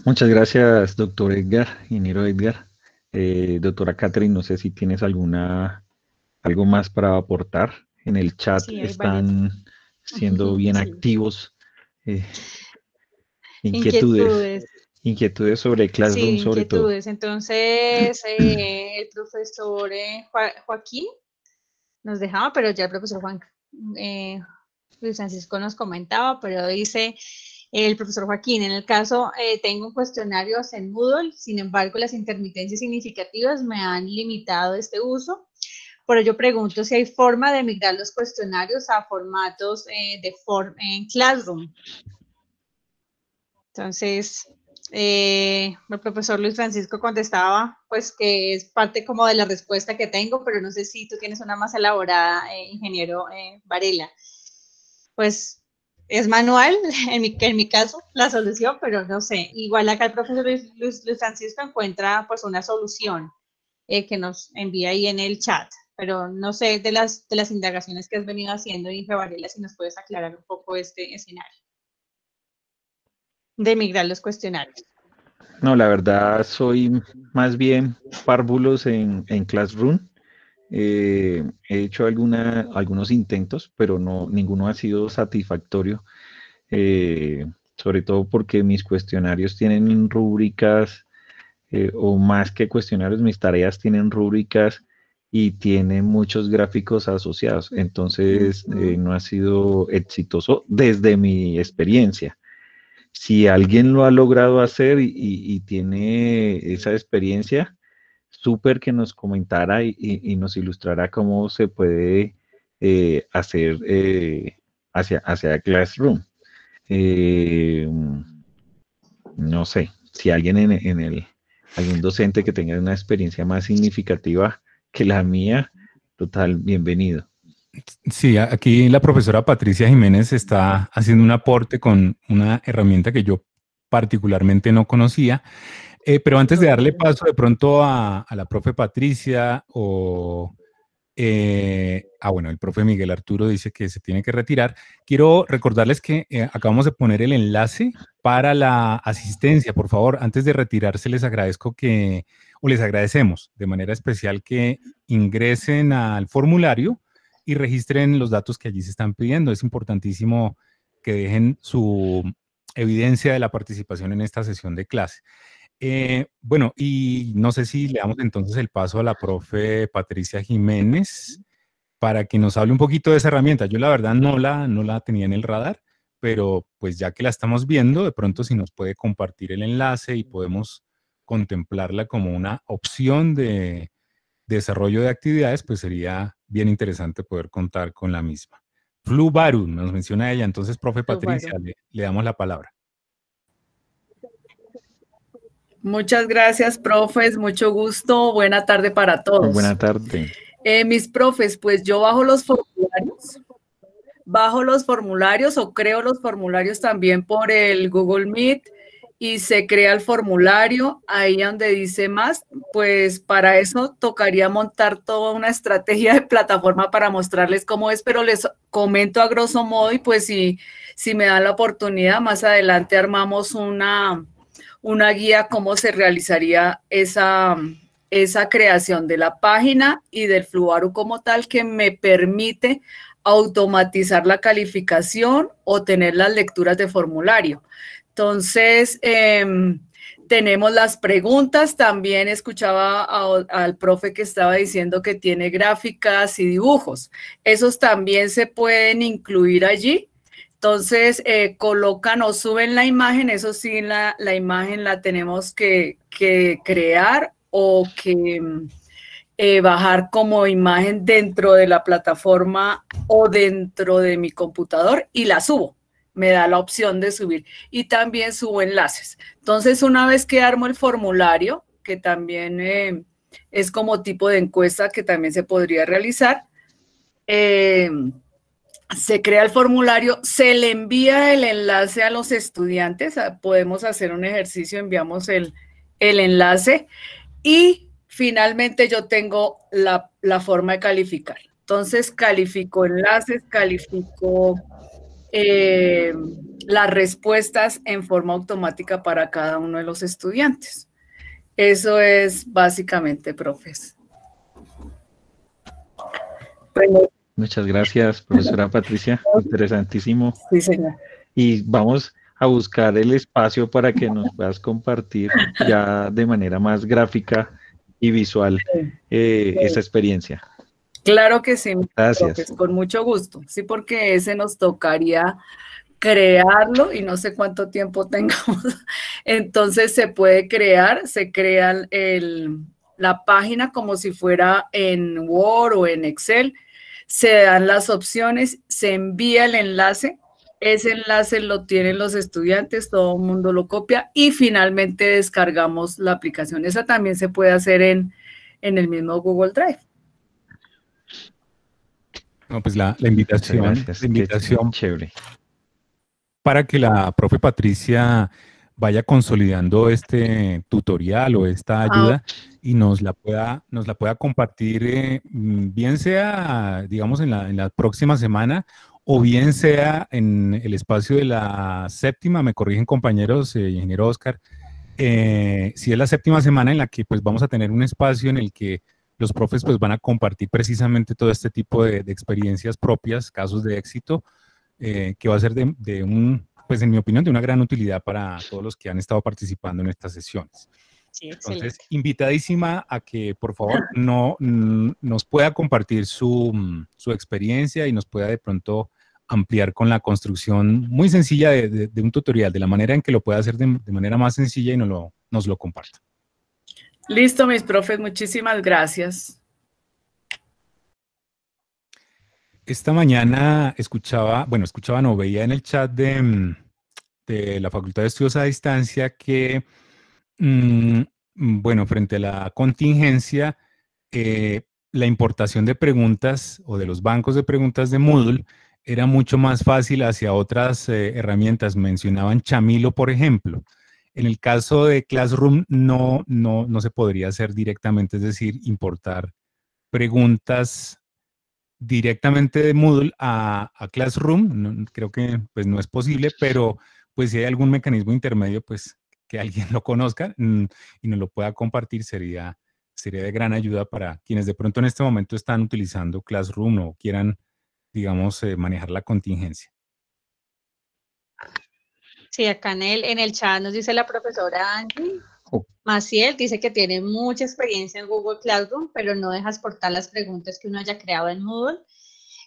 Muchas gracias, doctor Edgar, ingeniero Edgar. Eh, doctora Catherine, no sé si tienes alguna algo más para aportar. En el chat están siendo bien activos. Eh, inquietudes, inquietudes. sobre Classroom, sí, sobre todo. Entonces, eh, el profesor Joaquín nos dejaba, pero ya el profesor Juan Luis Francisco nos comentaba, pero dice el profesor Joaquín. En el caso, eh, tengo cuestionarios en Moodle, sin embargo, las intermitencias significativas me han limitado este uso. Por ello pregunto si hay forma de migrar los cuestionarios a formatos eh, de form en Classroom. Entonces, eh, el profesor Luis Francisco contestaba pues que es parte como de la respuesta que tengo, pero no sé si tú tienes una más elaborada, ingeniero Varela. Pues es manual, en mi, en mi caso, la solución, pero no sé. Igual acá el profesor Luis, Francisco encuentra pues una solución eh, que nos envía ahí en el chat, pero no sé de las, de las indagaciones que has venido haciendo, Inge Varela, si nos puedes aclarar un poco este escenario de migrar los cuestionarios. No, la verdad soy más bien párvulos en, en Classroom eh, he hecho algunos intentos, pero no, ninguno ha sido satisfactorio, eh, sobre todo porque mis cuestionarios tienen rúbricas, eh, o más que cuestionarios, mis tareas tienen rúbricas y tienen muchos gráficos asociados. Entonces, no ha sido exitoso desde mi experiencia si alguien lo ha logrado hacer y, tiene esa experiencia, súper que nos comentara y, nos ilustrara cómo se puede eh, hacer eh, hacia, hacia Classroom. Eh, no sé, si alguien en, en, el, algún docente que tenga una experiencia más significativa que la mía, total, bienvenido. Sí, aquí la profesora Patricia Jiménez está haciendo un aporte con una herramienta que yo particularmente no conocía eh, pero antes de darle paso de pronto a, la profe Patricia o... Eh, ah, bueno, el profe Miguel Arturo dice que se tiene que retirar. Quiero recordarles que eh, acabamos de poner el enlace para la asistencia. Por favor, antes de retirarse, les agradezco que, o les agradecemos de manera especial que ingresen al formulario y registren los datos que allí se están pidiendo. Es importantísimo que dejen su evidencia de la participación en esta sesión de clase. Eh, bueno, y no sé si le damos entonces el paso a la profe Patricia Jiménez para que nos hable un poquito de esa herramienta. Yo la verdad no la, no la tenía en el radar, pero pues ya que la estamos viendo, de pronto si nos puede compartir el enlace y podemos contemplarla como una opción de desarrollo de actividades, pues sería bien interesante poder contar con la misma. Flu Baru nos menciona ella. Entonces, profe Patricia, le damos la palabra. Muchas gracias, profes. Mucho gusto. Buena tarde para todos. Buena tarde. Eh, mis profes, pues yo bajo los formularios, bajo los formularios o creo los formularios también por el Google Meet y se crea el formulario ahí donde dice más, pues para eso tocaría montar toda una estrategia de plataforma para mostrarles cómo es, pero les comento a grosso modo y pues si, si me dan la oportunidad, más adelante armamos una, una guía cómo se realizaría esa, esa creación de la página y del Fluaru como tal que me permite automatizar la calificación o tener las lecturas de formulario. Entonces, em, tenemos las preguntas. También escuchaba al profe que estaba diciendo que tiene gráficas y dibujos. Esos también se pueden incluir allí entonces eh, colocan o suben la imagen, eso sí, la, imagen la tenemos que, crear o que eh, bajar como imagen dentro de la plataforma o dentro de mi computador y la subo. Me da la opción de subir y también subo enlaces. Entonces, una vez que armo el formulario, que también eh, es como tipo de encuesta que también se podría realizar, se crea el formulario, se le envía el enlace a los estudiantes, podemos hacer un ejercicio, enviamos el, enlace y finalmente yo tengo la, forma de calificar. Entonces califico enlaces, califico eh, las respuestas en forma automática para cada uno de los estudiantes. Eso es básicamente, profes. Bueno, Muchas gracias, profesora Patricia. Interesantísimo. Sí, señor. Y vamos a buscar el espacio para que nos puedas compartir ya de manera más gráfica y visual eh, esa experiencia. Claro que sí, gracias. Pues, con mucho gusto. Sí, porque ese nos tocaría crearlo y no sé cuánto tiempo tengamos. Entonces se puede crear, se crea el, la página como si fuera en Word o en Excel se dan las opciones, se envía el enlace, ese enlace lo tienen los estudiantes, todo el mundo lo copia y finalmente descargamos la aplicación. Esa también se puede hacer en, el mismo Google Drive. No, pues la, invitación, la invitación chévere. Para que la profe Patricia vaya consolidando este tutorial o esta ah, ayuda y nos la pueda, nos la pueda compartir, eh, mm, bien sea, digamos, en la, próxima semana o bien sea en el espacio de la séptima, me corrigen compañeros, eh, ingeniero Oscar, eh, si es la séptima semana en la que pues vamos a tener un espacio en el que los profes pues van a compartir precisamente todo este tipo de, experiencias propias, casos de éxito, que va a ser de, de un, pues en mi opinión, de una gran utilidad para todos los que han estado participando en estas sesiones. Entonces, invitadísima a que por favor no, mm, nos pueda compartir mm, su, experiencia y nos pueda de pronto ampliar con la construcción muy sencilla de, un tutorial, de la manera en que lo pueda hacer de, manera más sencilla y nos lo, nos lo comparta. Listo, mis profes, muchísimas gracias. Esta mañana escuchaba, bueno, escuchaba, no, veía en el chat de mm, la Facultad de Estudios a Distancia que Mm, bueno, frente a la contingencia, eh, la importación de preguntas o de los bancos de preguntas de Moodle era mucho más fácil hacia otras eh, herramientas. Mencionaban Chamilo, por ejemplo. En el caso de Classroom no, no, no se podría hacer directamente, es decir, importar preguntas directamente de Moodle a, Classroom. creo que pues, no es posible, pero pues si hay algún mecanismo intermedio, pues que alguien lo conozca mm, y nos lo pueda compartir sería, sería de gran ayuda para quienes de pronto en este momento están utilizando Classroom o quieran, digamos, eh, manejar la contingencia. Sí, acá en el, chat nos dice la profesora Angie oh. Maciel, dice que tiene mucha experiencia en Google Classroom, pero no deja exportar las preguntas que uno haya creado en Moodle.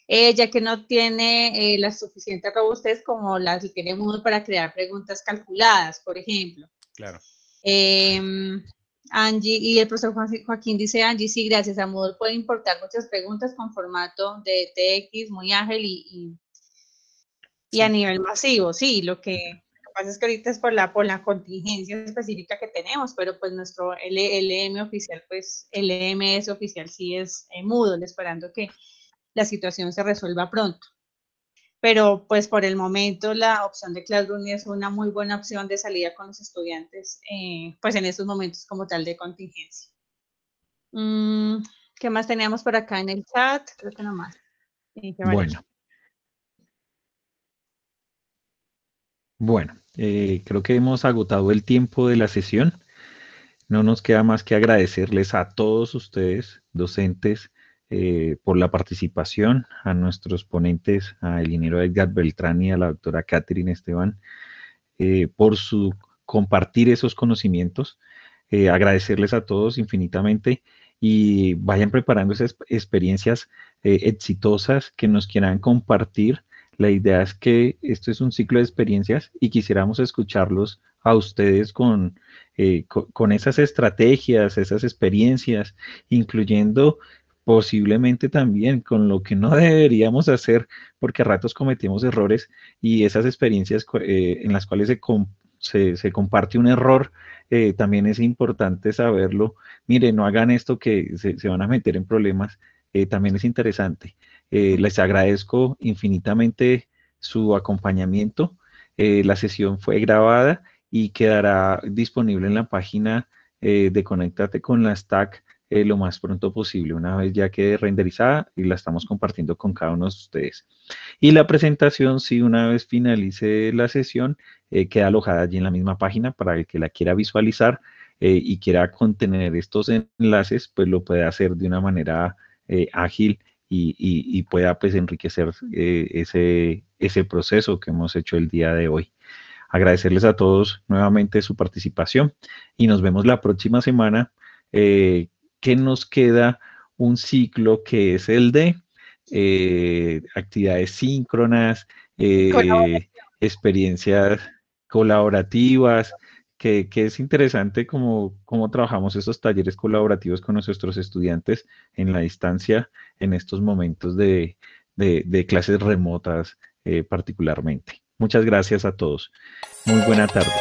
Eh, ya que no tiene eh, la suficiente robustez como las que tiene Moodle para crear preguntas calculadas, por ejemplo. Claro. Em, Angie, y el profesor Joaquín dice, Angie, sí, gracias a Moodle puede importar muchas preguntas con formato de TX muy ágil y, a nivel masivo, sí, lo que pasa es que ahorita es por la, por la contingencia específica que tenemos, pero pues nuestro LM oficial, pues LMS oficial sí es eh, Moodle, esperando que la situación se resuelva pronto pero pues por el momento la opción de Classroom es una muy buena opción de salida con los estudiantes, eh, pues en estos momentos como tal de contingencia. Mm, ¿Qué más teníamos por acá en el chat? Creo que nomás. Eh, bueno. Bueno, eh, creo que hemos agotado el tiempo de la sesión. No nos queda más que agradecerles a todos ustedes, docentes, eh, por la participación, a nuestros ponentes, a el ingeniero Edgar Beltrán y a la doctora Catherine Esteban, eh, por su compartir esos conocimientos. Eh, agradecerles a todos infinitamente y vayan preparando esas experiencias exitosas que nos quieran compartir. La idea es que esto es un ciclo de experiencias y quisiéramos escucharlos a ustedes con, con, con, esas estrategias, esas experiencias, incluyendo posiblemente también con lo que no deberíamos hacer, porque a ratos cometemos errores y esas experiencias eh, en las cuales se, comparte un error, eh, también es importante saberlo. Mire, no hagan esto que se, van a meter en problemas, eh, también es interesante. les agradezco infinitamente su acompañamiento. la sesión fue grabada y quedará disponible en la página de Conéctate con la stack eh, lo más pronto posible, una vez ya quede renderizada y la estamos compartiendo con cada uno de ustedes. Y la presentación, si una vez finalice la sesión, eh, queda alojada allí en la misma página para el que la quiera visualizar eh, y quiera contener estos enlaces, pues lo puede hacer de una manera ágil y, pueda pues enriquecer ese, ese proceso que hemos hecho el día de hoy agradecerles a todos nuevamente su participación y nos vemos la próxima semana que nos queda un ciclo que es el de eh, actividades síncronas, eh, experiencias colaborativas, que, es interesante cómo, trabajamos esos talleres colaborativos con nuestros estudiantes en la distancia en estos momentos de, clases remotas eh, particularmente. Muchas gracias a todos. Muy buena tarde.